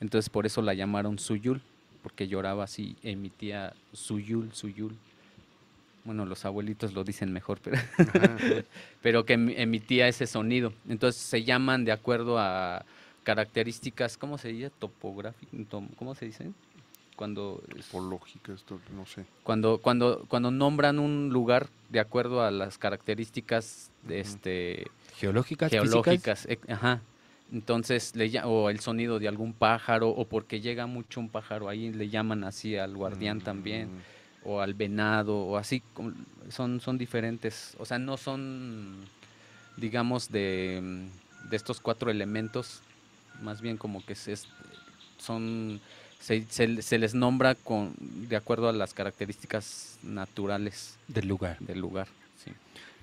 Entonces por eso la llamaron Suyul, porque lloraba así, emitía Suyul, Suyul. Bueno, los abuelitos lo dicen mejor, pero, pero que em, emitía ese sonido. Entonces se llaman de acuerdo a, características, ¿cómo se dice? Topográficas, ¿cómo se dice? Cuando... Topológicas, no sé. Cuando, cuando, cuando nombran un lugar de acuerdo a las características este... Geológicas. Geológicas, ajá. Entonces, le, o el sonido de algún pájaro, o porque llega mucho un pájaro ahí, le llaman así al guardián mm. también, o al venado, o así, son, son diferentes, o sea, no son, digamos, de, de estos cuatro elementos más bien como que se, son, se, se, les nombra con, de acuerdo a las características naturales del lugar. Del lugar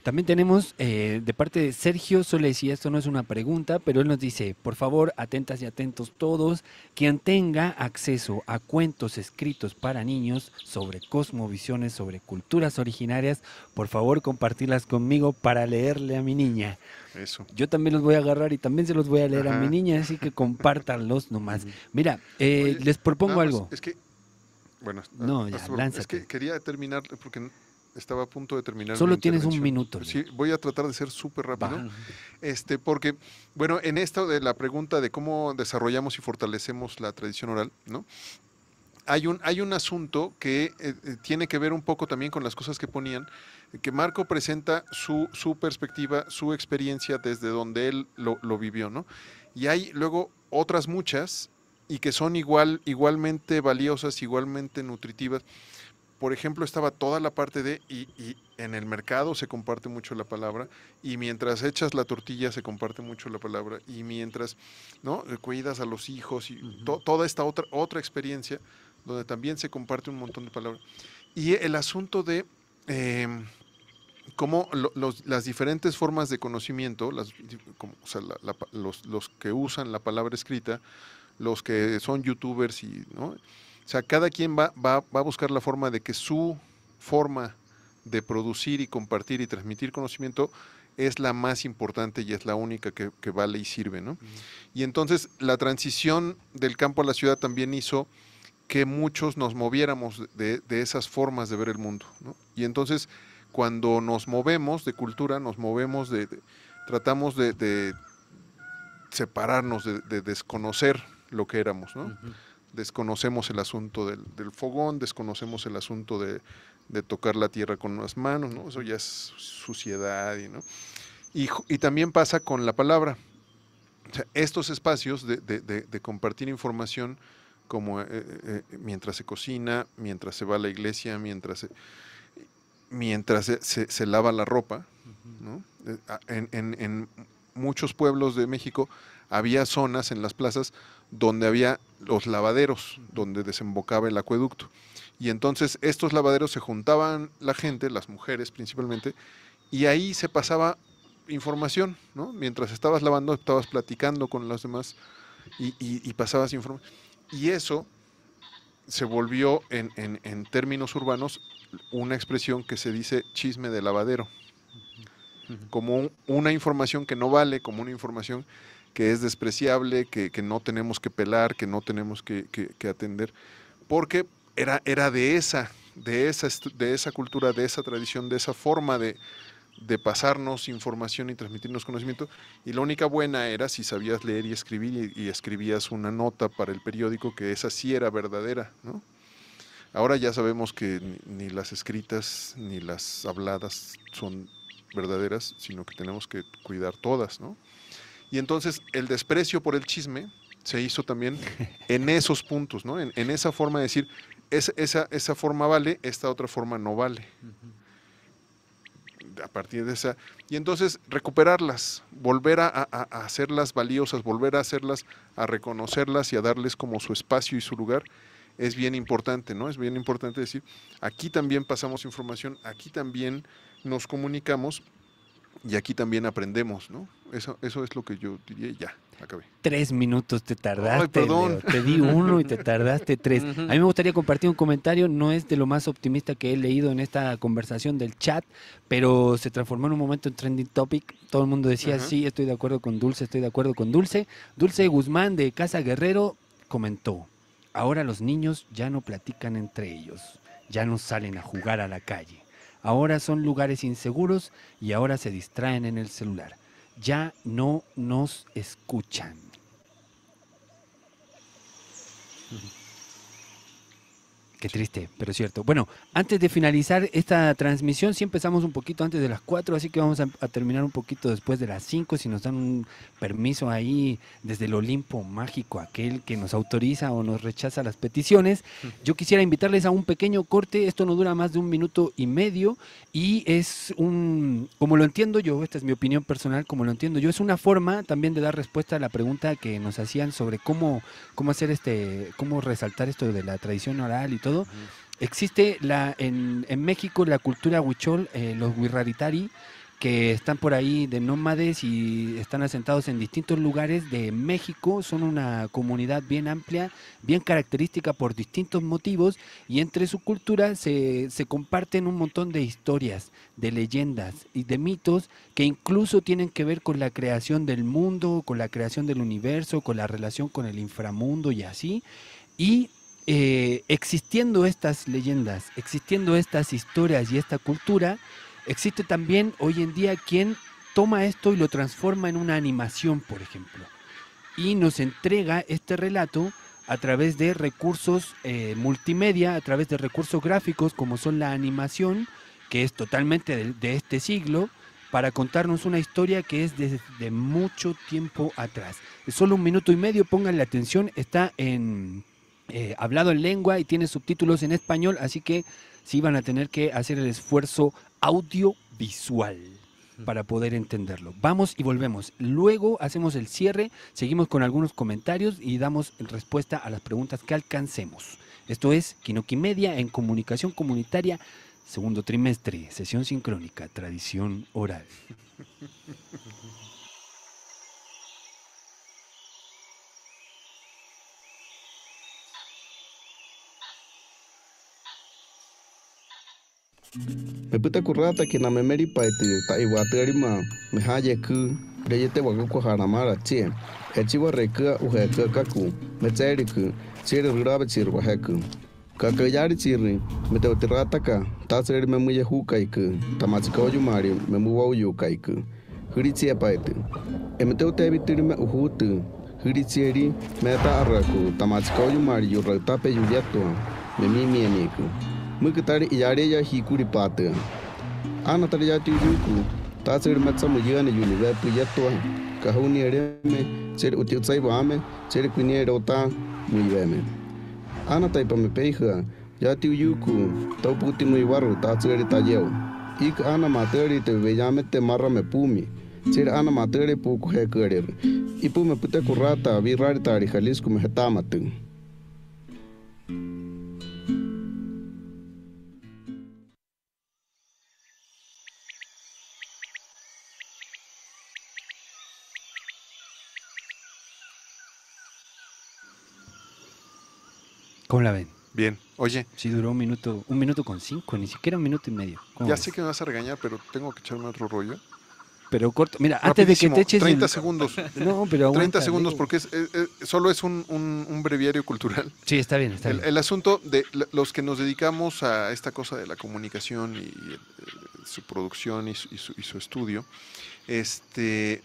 También tenemos eh, de parte de Sergio Soles, y esto no es una pregunta, pero él nos dice, por favor, atentas y atentos todos, quien tenga acceso a cuentos escritos para niños sobre cosmovisiones, sobre culturas originarias, por favor compartirlas conmigo para leerle a mi niña. Eso. Yo también los voy a agarrar y también se los voy a leer a mi niña, así que compártanlos nomás. Mira, eh, les propongo algo. es que, bueno, no, ya, lánzate. que quería terminar porque estaba a punto de terminar. Solo tienes un minuto. Sí, voy a tratar de ser súper rápido. Este, porque, bueno, en esto de la pregunta de cómo desarrollamos y fortalecemos la tradición oral, ¿no? Hay un, hay un asunto que eh, eh, tiene que ver un poco también con las cosas que ponían eh, que Marco presenta su, perspectiva, su experiencia desde donde él lo, vivió, ¿no? Y hay luego otras muchas y que son igual, igualmente valiosas, igualmente nutritivas. Por ejemplo, estaba toda la parte de, y, y en el mercado se comparte mucho la palabra, y mientras echas la tortilla se comparte mucho la palabra, y mientras, ¿no? Eh, cuidas a los hijos, y toda esta otra, otra experiencia donde también se comparte un montón de palabras. Y el asunto de... Em, como las diferentes formas de conocimiento, las, los, que usan la palabra escrita, los que son youtubers y, ¿no? O sea, cada quien va, va, va a buscar la forma de que su forma de producir y compartir y transmitir conocimiento es la más importante y es la única que, vale y sirve, ¿no? Y entonces la transición del campo a la ciudad también hizo que muchos nos moviéramos de, de esas formas de ver el mundo, ¿no? Y entonces cuando nos movemos de cultura, nos movemos de, tratamos de, separarnos, de, desconocer lo que éramos, Desconocemos el asunto del, fogón, desconocemos el asunto de, tocar la tierra con las manos, Eso ya es suciedad y, ¿no? Y, también pasa con la palabra. estos espacios de, compartir información como eh, eh, eh, mientras se cocina, mientras se va a la iglesia, mientras se mientras se, se, lava la ropa. ¿no? Eh, en, muchos pueblos de México había zonas en las plazas donde había los lavaderos, donde desembocaba el acueducto. Y entonces estos lavaderos se juntaban la gente, las mujeres principalmente, y ahí se pasaba información, ¿no? Mientras estabas lavando, estabas platicando con las demás y, y, y pasabas información. Y eso se volvió en, en términos urbanos una expresión que se dice chisme de lavadero, como una información que no vale, como una información que es despreciable, que, no tenemos que pelar, que no tenemos que, atender, porque era, de, esa, de, esa, de esa cultura, de esa tradición, de esa forma de, pasarnos información y transmitirnos conocimiento. Y la única buena era si sabías leer y escribir y, y escribías una nota para el periódico que esa sí era verdadera, ¿no? Ahora ya sabemos que ni, las escritas ni las habladas son verdaderas, sino que tenemos que cuidar todas, ¿no? Y entonces el desprecio por el chisme se hizo también en esos puntos, ¿no? En, esa forma de decir, esa, esa forma vale, esta otra forma no vale. A partir de esa. Y entonces recuperarlas, volver a, a hacerlas valiosas, volver a hacerlas, a reconocerlas y a darles como su espacio y su lugar es bien importante, ¿no? Es bien importante decir, aquí también pasamos información, aquí también nos comunicamos y aquí también aprendemos, ¿no? Eso, eso es lo que yo diría ya. Acabé. Tres minutos te tardaste. perdón. Te di uno y te tardaste tres. A mí me gustaría compartir un comentario, no es de lo más optimista que he leído en esta conversación del chat, pero se transformó en un momento en trending topic. Todo el mundo decía, sí, estoy de acuerdo con Dulce, estoy de acuerdo con Dulce. Dulce Guzmán de Casa Guerrero comentó, Ahora los niños ya no platican entre ellos, ya no salen a jugar a la calle. Ahora son lugares inseguros y ahora se distraen en el celular. Ya no nos escuchan. Qué triste, pero cierto. Bueno, antes de finalizar esta transmisión, si empezamos un poquito antes de las 4, así que vamos a, terminar un poquito después de las 5, si nos dan un permiso ahí desde el Olimpo Mágico, aquel que nos autoriza o nos rechaza las peticiones. Yo quisiera invitarles a un pequeño corte, esto no dura más de un minuto y medio y es un, como lo entiendo yo, esta es mi opinión personal, como lo entiendo yo, es una forma también de dar respuesta a la pregunta que nos hacían sobre cómo, cómo hacer este, cómo resaltar esto de la tradición oral y todo Existe en, México la cultura huichol, eh, los huirraritari, que están por ahí de nómades y están asentados en distintos lugares de México. Son una comunidad bien amplia, bien característica por distintos motivos y entre su cultura se, se, comparten un montón de historias, de leyendas y de mitos que incluso tienen que ver con la creación del mundo, con la creación del universo, con la relación con el inframundo y así. Y eh, existiendo estas leyendas, existiendo estas historias y esta cultura, existe también hoy en día quien toma esto y lo transforma en una animación, por ejemplo, y nos entrega este relato a través de recursos eh, multimedia, a través de recursos gráficos como son la animación, que es totalmente de, este siglo, para contarnos una historia que es desde de mucho tiempo atrás. solo un minuto y medio, pongan la atención, está en eh, hablado en lengua y tiene subtítulos en español, así que sí van a tener que hacer el esfuerzo audiovisual para poder entenderlo. Vamos y volvemos. Luego hacemos el cierre, seguimos con algunos comentarios y damos respuesta a las preguntas que alcancemos. Esto es Media en Comunicación Comunitaria, segundo trimestre, sesión sincrónica, tradición oral. Me puta kurata ki na me meri pai tu ta i wātari ma me haje ku reje te waka ku haramara tie. He tiwa reka u hea kua kaku me tēri ku tiri rirabe tiri wa heku. Ka ka yari tiri me te o te rataka ta tiri me muye hu kaiku ta mati kauju mari me mu wau yu kaiku. Hiri tia pai tu. E me te o tebi tiri me uhu tu hiri tiri me ta arraku ta mati kauju mari yu rautape yu yatua me mi mi emiku. Hiri mukutari ijare ya hikuri pate. Ana tari ya tiu ku ta sir matsa mujian ya juni wep ya tuan kahu ni ere me sir uti utsai ba me sir kuni ere ota mujwe me. Ana tai pame peiha ya tiu ju ku ta puti mujwaru ta sir ta jeo. Ik ana materi te vejame te marra me pumi. Sir ana materi puku hekare. Ipu me pute kurata virar tari halis ku me hetamatung. ¿Cómo la ven? Bien. Oye. Sí, duró un minuto, un minuto con cinco, ni siquiera un minuto y medio. Ya sé que me vas a regañar, pero tengo que echarme otro rollo. Pero corto, mira, antes de que te eches. 30 segundos. No, pero 30 segundos, porque solo es un, breviario cultural. Sí, está bien, está el, bien. El asunto de los que nos dedicamos a esta cosa de la comunicación y eh, su producción y su, estudio, este,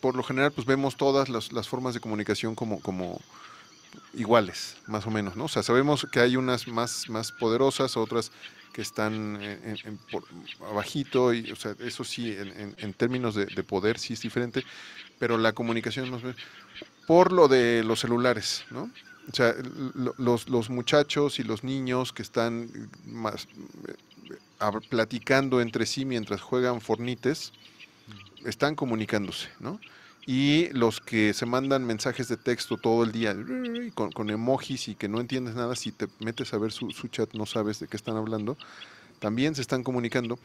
por lo general, pues vemos todas las, formas de comunicación como, como iguales, más o menos, ¿no? O sea, sabemos que hay unas más, más poderosas, otras que están en, abajito, y, o sea, eso sí, en, términos de, poder sí es diferente, pero la comunicación es más o menos por lo de los celulares, ¿no? O sea, los, los muchachos y los niños que están más, eh, platicando entre sí mientras juegan fornites, están comunicándose, ¿no? y los que se mandan mensajes de texto todo el día con, emojis y que no entiendes nada, si te metes a ver su, chat no sabes de qué están hablando, también se están comunicando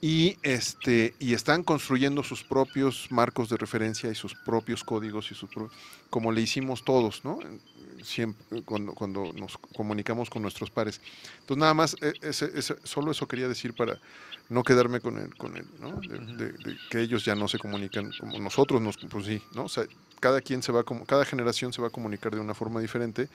y, este, y están construyendo sus propios marcos de referencia y sus propios códigos y sus como le hicimos todos, ¿no? siempre, cuando, cuando, nos comunicamos con nuestros pares. Entonces, nada más, e, ese, solo eso quería decir para no quedarme con él, con él de, que ellos ya no se comunican como nosotros nos, pues sí, ¿no? O cada quien se va, como, cada generación se va a comunicar de una forma diferente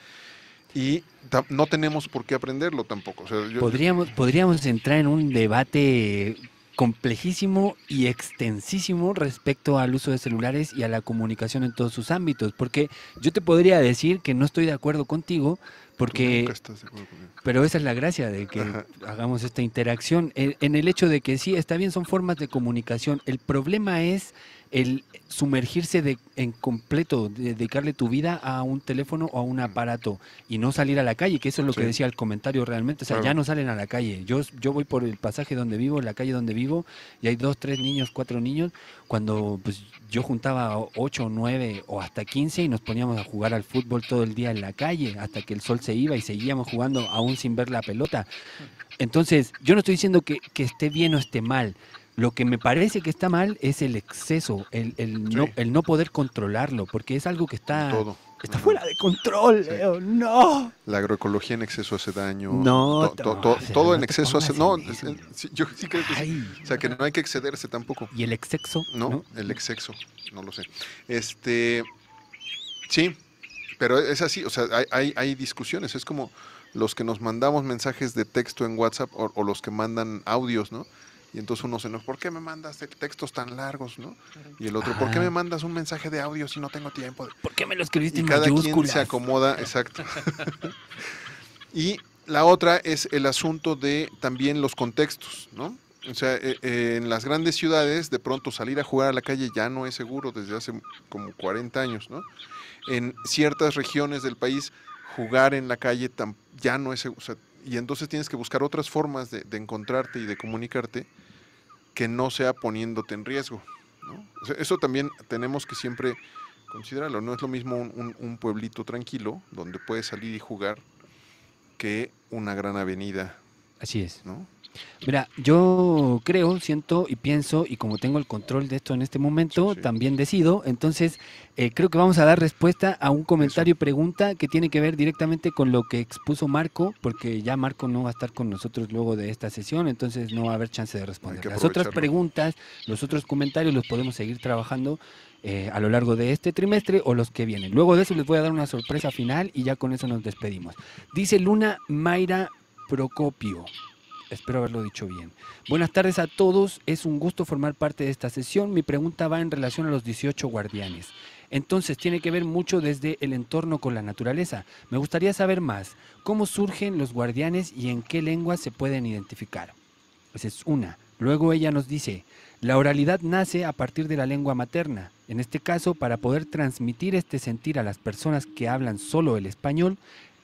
y no tenemos por qué aprenderlo tampoco. podríamos, podríamos entrar en un debate complejísimo y extensísimo respecto al uso de celulares y a la comunicación en todos sus ámbitos, porque yo te podría decir que no estoy de acuerdo contigo, porque... Pero esa es la gracia de que hagamos esta interacción, en el hecho de que sí, está bien, son formas de comunicación, el problema es el sumergirse de, en completo, dedicarle tu vida a un teléfono o a un aparato y no salir a la calle, que eso es lo que decía el comentario realmente, o sea, ya no salen a la calle. Yo, yo voy por el pasaje donde vivo, la calle donde vivo, y hay dos, tres niños, cuatro niños, cuando pues, yo juntaba ocho, nueve o hasta quince y nos poníamos a jugar al fútbol todo el día en la calle, hasta que el sol se iba y seguíamos jugando aún sin ver la pelota. Entonces, yo no estoy diciendo que, que esté bien o esté mal, lo que me parece que está mal es el exceso, el, el, no, el no poder controlarlo, porque es algo que está, todo. está fuera de control, Leo. ¡No! La agroecología en exceso hace daño. No, todo en exceso hace. No, yo sí creo que. O sea, que no hay que excederse tampoco. ¿Y el exceso? No, no, el exceso, no lo sé. Este. Sí, pero es así, o sea, hay, hay, discusiones, es como los que nos mandamos mensajes de texto en WhatsApp o, o los que mandan audios, ¿no? Y entonces uno se nos ¿por qué me mandas textos tan largos, no? Y el otro, ¿por qué me mandas un mensaje de audio si no tengo tiempo? ¿Por qué me lo escribiste y cada quien se acomoda, exacto. y la otra es el asunto de también los contextos, ¿no? O sea, eh, eh, en las grandes ciudades de pronto salir a jugar a la calle ya no es seguro desde hace como 40 años, ¿no? En ciertas regiones del país jugar en la calle ya no es seguro. y entonces tienes que buscar otras formas de encontrarte y de comunicarte que no sea poniéndote en riesgo. ¿no? eso también tenemos que siempre considerarlo. No es lo mismo un, pueblito tranquilo donde puedes salir y jugar que una gran avenida. Así es. ¿no? Mira, yo creo, siento y pienso, y como tengo el control de esto en este momento, también decido. Entonces, eh, creo que vamos a dar respuesta a un comentario, y pregunta que tiene que ver directamente con lo que expuso Marco, porque ya Marco no va a estar con nosotros luego de esta sesión, entonces no va a haber chance de responder. Las otras preguntas, los otros comentarios los podemos seguir trabajando eh, a lo largo de este trimestre o los que vienen. Luego de eso les voy a dar una sorpresa final y ya con eso nos despedimos. Dice Luna Mayra Procopio espero haberlo dicho bien. Buenas tardes a todos, es un gusto formar parte de esta sesión. Mi pregunta va en relación a los 18 guardianes. Entonces, tiene que ver mucho desde el entorno con la naturaleza. Me gustaría saber más, ¿cómo surgen los guardianes y en qué lenguas se pueden identificar? Esa es una. Luego ella nos dice, la oralidad nace a partir de la lengua materna. En este caso, para poder transmitir este sentir a las personas que hablan solo el español,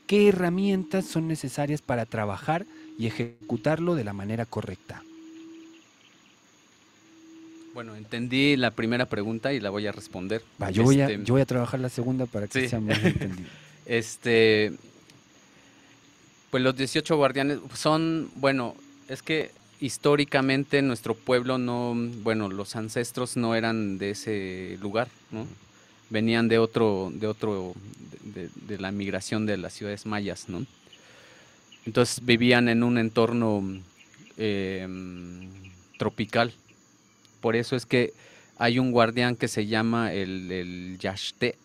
¿qué herramientas son necesarias para trabajar y ejecutarlo de la manera correcta. Bueno, entendí la primera pregunta y la voy a responder. Este, yo, voy a, trabajar la segunda para que sea más entendido. este, pues los 18 guardianes son, bueno, es que históricamente nuestro pueblo no, bueno, los ancestros no eran de ese lugar, ¿no? Venían de otro, de otro, de la migración de las ciudades mayas, ¿no? Entonces vivían en un entorno em, tropical. Por eso es que hay un guardián que se llama el, el Yashte.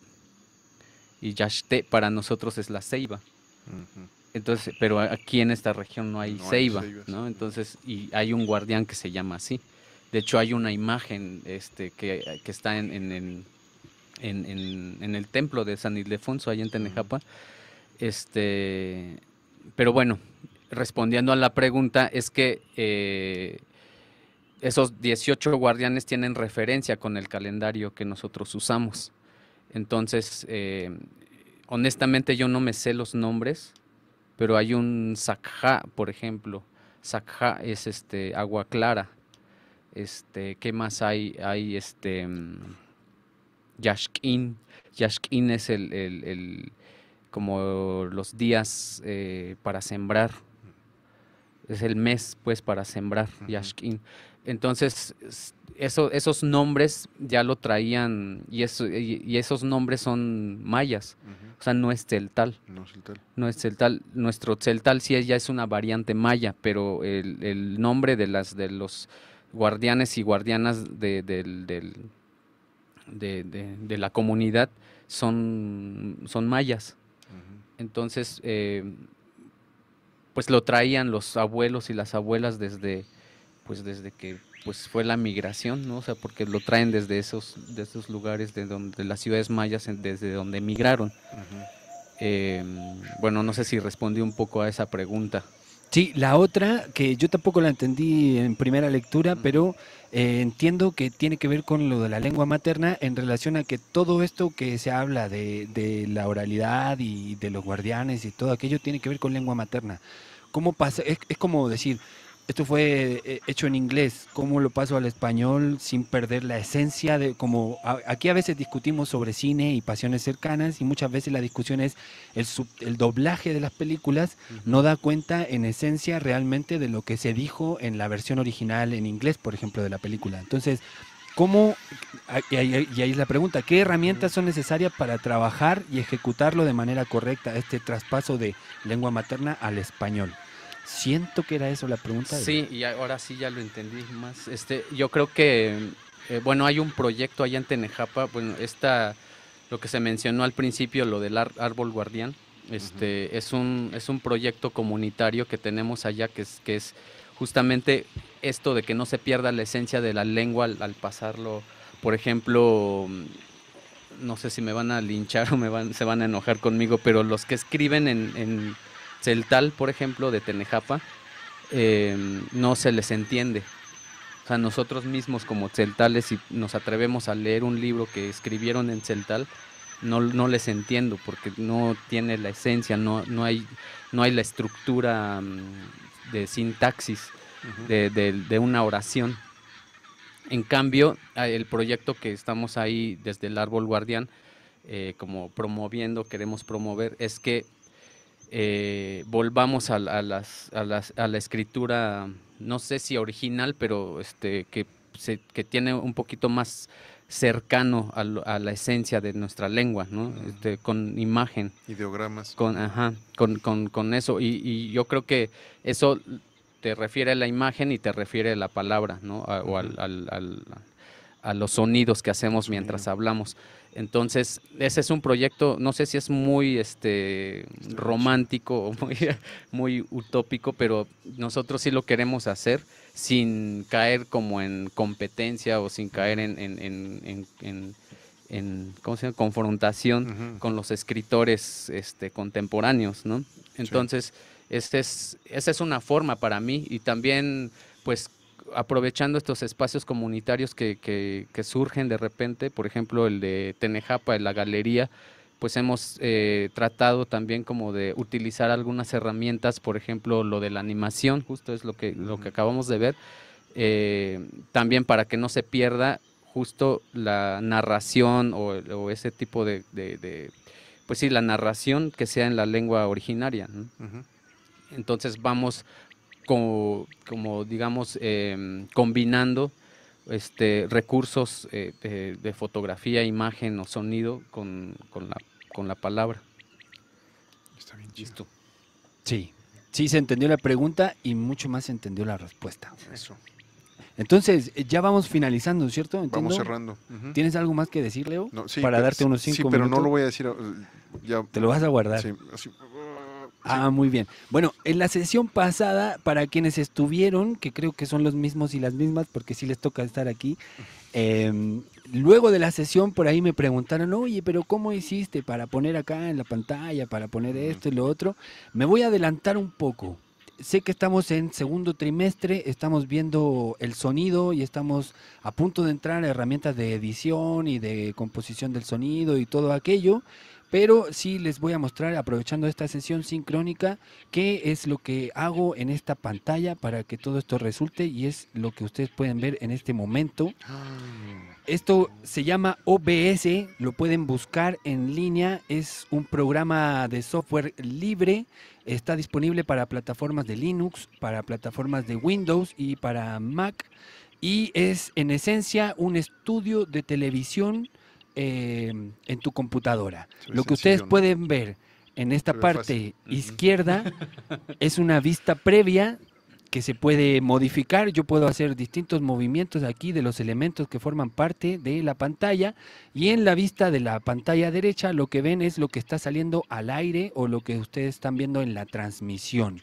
Y Yashte para nosotros es la ceiba. Entonces, pero aquí en esta región no hay ceiba, Entonces, y hay un guardián que se llama así. De hecho, hay una imagen este, que, está en, en, el templo de San Ildefonso, ahí en Tenejapa. Este pero bueno, respondiendo a la pregunta, es que eh, esos 18 guardianes tienen referencia con el calendario que nosotros usamos. Entonces, eh, honestamente yo no me sé los nombres, pero hay un Sakha, por ejemplo. Sakha es este agua clara. Este, ¿qué más hay? Hay este mm, Yashkin. Yashkin es el como los días eh, para sembrar. Es el mes, pues, para sembrar, Yashkin. Entonces, esos nombres ya lo traían, y, esos nombres son mayas. O sea, no es celtal. No es celtal. Nuestro celtal sí ya es una variante maya, pero el, nombre de, las, de los guardianes y guardianas de, de, la comunidad son, son mayas. Entonces, eh, pues lo traían los abuelos y las abuelas desde, pues desde que pues fue la migración, ¿no? O sea, porque lo traen desde esos, de esos lugares de donde las ciudades mayas, desde donde emigraron, eh, bueno, no sé si respondí un poco a esa pregunta. Sí, la otra, que yo tampoco la entendí en primera lectura, pero eh, entiendo que tiene que ver con lo de la lengua materna en relación a que todo esto que se habla de, la oralidad y de los guardianes y todo aquello tiene que ver con lengua materna. ¿Cómo pasa? es como decir, esto fue eh, hecho en inglés, cómo lo paso al español sin perder la esencia de como aquí a veces discutimos sobre cine y pasiones cercanas y muchas veces la discusión es el, el doblaje de las películas no da cuenta en esencia realmente de lo que se dijo en la versión original en inglés, por ejemplo, de la película. Entonces, ¿cómo, ah, y ahí es la pregunta, qué herramientas son necesarias para trabajar y ejecutarlo de manera correcta, este traspaso de lengua materna al español? Siento que era eso la pregunta. Sí, y ahora sí ya lo entendí más. Este, yo creo que, eh, bueno, hay un proyecto allá en Tenejapa, bueno, esta, lo que se mencionó al principio, lo del árbol guardián, este, es, un, es un proyecto comunitario que tenemos allá que es, que es justamente esto de que no se pierda la esencia de la lengua al, pasarlo, por ejemplo, no sé si me van a linchar o me van, se van a enojar conmigo, pero los que escriben en Celtal, por ejemplo, de Tenejapa, em, no se les entiende. O sea, nosotros mismos como celtales, si nos atrevemos a leer un libro que escribieron en celtal, no, les entiendo porque no tiene la esencia, no, no, hay, no hay la estructura mm, de sintaxis de, una oración. En cambio, el proyecto que estamos ahí desde el Árbol Guardián, eh, como promoviendo, queremos promover, es que eh, volvamos a, la escritura, no sé si original, pero este, que, que tiene un poquito más cercano a, la esencia de nuestra lengua, este, con imagen. Ideogramas. Con, ajá, con, eso. Y, yo creo que eso te refiere a la imagen y te refiere a la palabra, O a los sonidos que hacemos mientras hablamos. Entonces, ese es un proyecto, no sé si es muy este, romántico o muy, utópico, pero nosotros sí lo queremos hacer sin caer como en competencia o sin caer en, en, ¿cómo se llama? confrontación con los escritores este, contemporáneos, ¿no? Entonces, este es, esa es una forma para mí y también, pues, aprovechando estos espacios comunitarios que, surgen de repente, por ejemplo el de Tenejapa, de la galería, pues hemos eh, tratado también como de utilizar algunas herramientas, por ejemplo lo de la animación, justo es lo que, lo que acabamos de ver, eh, también para que no se pierda justo la narración o, ese tipo de, pues sí, la narración que sea en la lengua originaria. Entonces vamos como, como digamos, em, combinando este, recursos eh, de, fotografía, imagen o sonido con, con, la, con la palabra. Está bien Sí, sí se entendió la pregunta y mucho más se entendió la respuesta. Eso. Entonces, ya vamos finalizando, ¿cierto? Vamos cerrando. ¿Tienes algo más que decir, Leo? para darte unos cinco minutos. pero no lo voy a decir. Te lo vas a guardar. Sí, Ah, muy bien. Bueno, en la sesión pasada, para quienes estuvieron, que creo que son los mismos y las mismas, porque sí les toca estar aquí, em, luego de la sesión por ahí me preguntaron, oye, pero ¿cómo hiciste para poner acá en la pantalla, para poner esto y lo otro? Me voy a adelantar un poco. Sé que estamos en segundo trimestre, estamos viendo el sonido y estamos a punto de entrar a herramientas de edición y de composición del sonido y todo aquello. Pero sí les voy a mostrar, aprovechando esta sesión sincrónica, qué es lo que hago en esta pantalla para que todo esto resulte y es lo que ustedes pueden ver en este momento. Ah. Esto se llama OBS, lo pueden buscar en línea, es un programa de software libre, está disponible para plataformas de Linux, para plataformas de Windows y para Mac y es en esencia un estudio de televisión eh, en tu computadora. Lo que ustedes pueden ver en esta parte izquierda es una vista previa que se puede modificar. Yo puedo hacer distintos movimientos aquí de los elementos que forman parte de la pantalla y en la vista de la pantalla derecha lo que ven es lo que está saliendo al aire o lo que ustedes están viendo en la transmisión.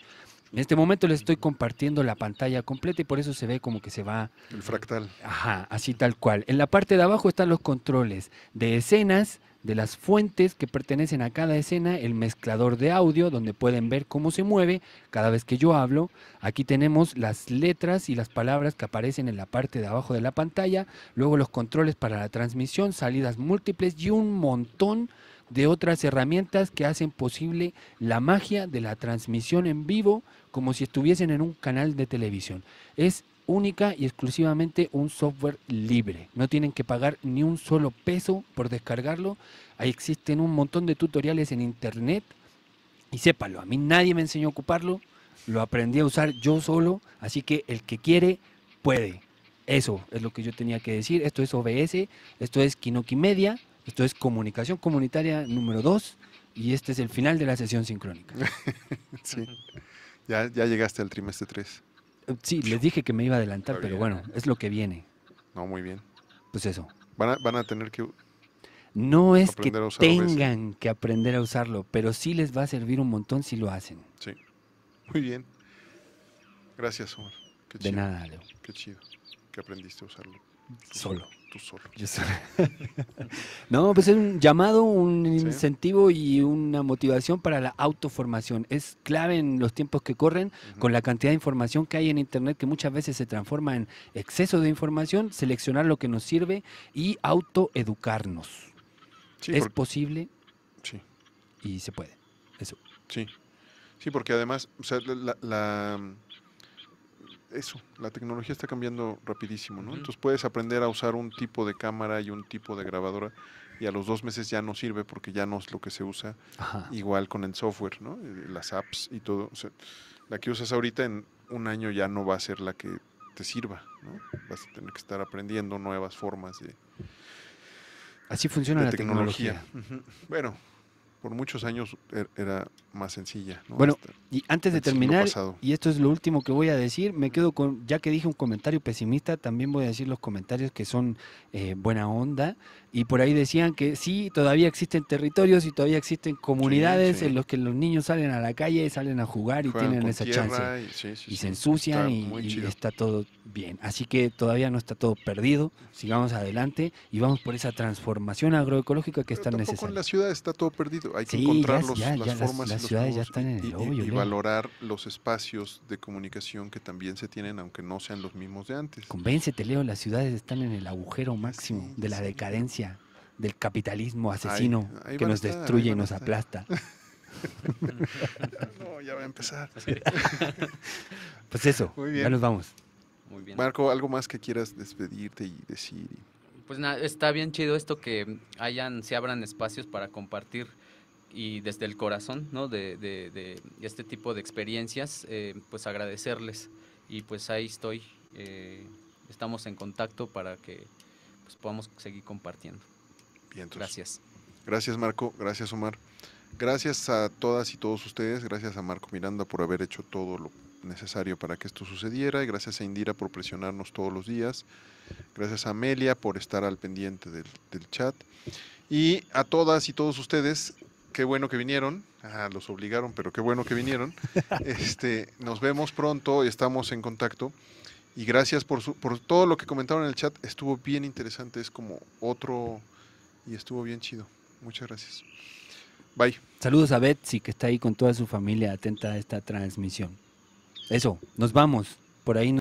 En este momento les estoy compartiendo la pantalla completa y por eso se ve como que se va... El fractal. Ajá, así tal cual. En la parte de abajo están los controles de escenas, de las fuentes que pertenecen a cada escena, el mezclador de audio, donde pueden ver cómo se mueve cada vez que yo hablo. Aquí tenemos las letras y las palabras que aparecen en la parte de abajo de la pantalla, luego los controles para la transmisión, salidas múltiples y un montón de otras herramientas que hacen posible la magia de la transmisión en vivo como si estuviesen en un canal de televisión. Es única y exclusivamente un software libre. No tienen que pagar ni un solo peso por descargarlo. Ahí existen un montón de tutoriales en internet. Y sépalo, a mí nadie me enseñó a ocuparlo. Lo aprendí a usar yo solo. Así que el que quiere, puede. Eso es lo que yo tenía que decir. Esto es OBS, esto es Kinoki Media. Esto es comunicación comunitaria número 2 y este es el final de la sesión sincrónica. sí, ya, ya llegaste al trimestre 3. Sí, les dije que me iba a adelantar, pero bueno, es lo que viene. No, muy bien. Pues eso. Van a, tener que... No es que tengan que aprender a usarlo, pero sí les va a servir un montón si lo hacen. Sí. Muy bien. Gracias, Omar. Qué de nada, Leo. Qué chido que aprendiste a usarlo. Solo solo. no, pues es un llamado, un incentivo y una motivación para la autoformación. Es clave en los tiempos que corren, con la cantidad de información que hay en Internet, que muchas veces se transforma en exceso de información, seleccionar lo que nos sirve y autoeducarnos. es posible. Y se puede. Eso. Sí. Sí, porque además, o sea, la eso, la tecnología está cambiando rapidísimo, ¿no? Entonces puedes aprender a usar un tipo de cámara y un tipo de grabadora y a los dos meses ya no sirve porque ya no es lo que se usa. Igual con el software, ¿no? Eh, las apps y todo. la que usas ahorita en un año ya no va a ser la que te sirva, ¿no? Vas a tener que estar aprendiendo nuevas formas de... Así funciona la tecnología. Bueno, por muchos años er, era más sencilla. Bueno, y antes de terminar, y esto es lo último que voy a decir, me quedo con, ya que dije un comentario pesimista, también voy a decir los comentarios que son eh, buena onda, y por ahí decían que sí, todavía existen territorios y todavía existen comunidades en los que los niños salen a la calle, salen a jugar y tienen esa chance. Y, se ensucian y, está todo bien. Así que todavía no está todo perdido. Sigamos adelante y vamos por esa transformación agroecológica que está necesaria. en la ciudad está todo perdido. Hay que encontrar los, las formas. y valorar los espacios de comunicación que también se tienen, aunque no sean los mismos de antes. Convéncete, Leo, las ciudades están en el agujero máximo de la decadencia del capitalismo asesino que nos destruye y nos aplasta. ya va a empezar. pues eso, ya nos vamos. Marco, ¿algo más que quieras despedirte y decir? Pues nada, está bien chido esto que hayan, se abran espacios para compartir y desde el corazón, ¿no? De, este tipo de experiencias, eh, pues agradecerles. Y pues ahí estoy, eh, estamos en contacto para que pues, podamos seguir compartiendo gracias. Gracias Marco, gracias Omar. Gracias a todas y todos ustedes, gracias a Marco Miranda por haber hecho todo lo necesario para que esto sucediera y gracias a Indira por presionarnos todos los días, gracias a Amelia por estar al pendiente del, chat y a todas y todos ustedes, qué bueno que vinieron, ah, los obligaron, pero qué bueno que vinieron. este, nos vemos pronto, y estamos en contacto y gracias por, por todo lo que comentaron en el chat, estuvo bien interesante, es como otro y estuvo bien chido. Muchas gracias. Bye. Saludos a Betsy, que está ahí con toda su familia atenta a esta transmisión. Eso, nos vamos. Por ahí nos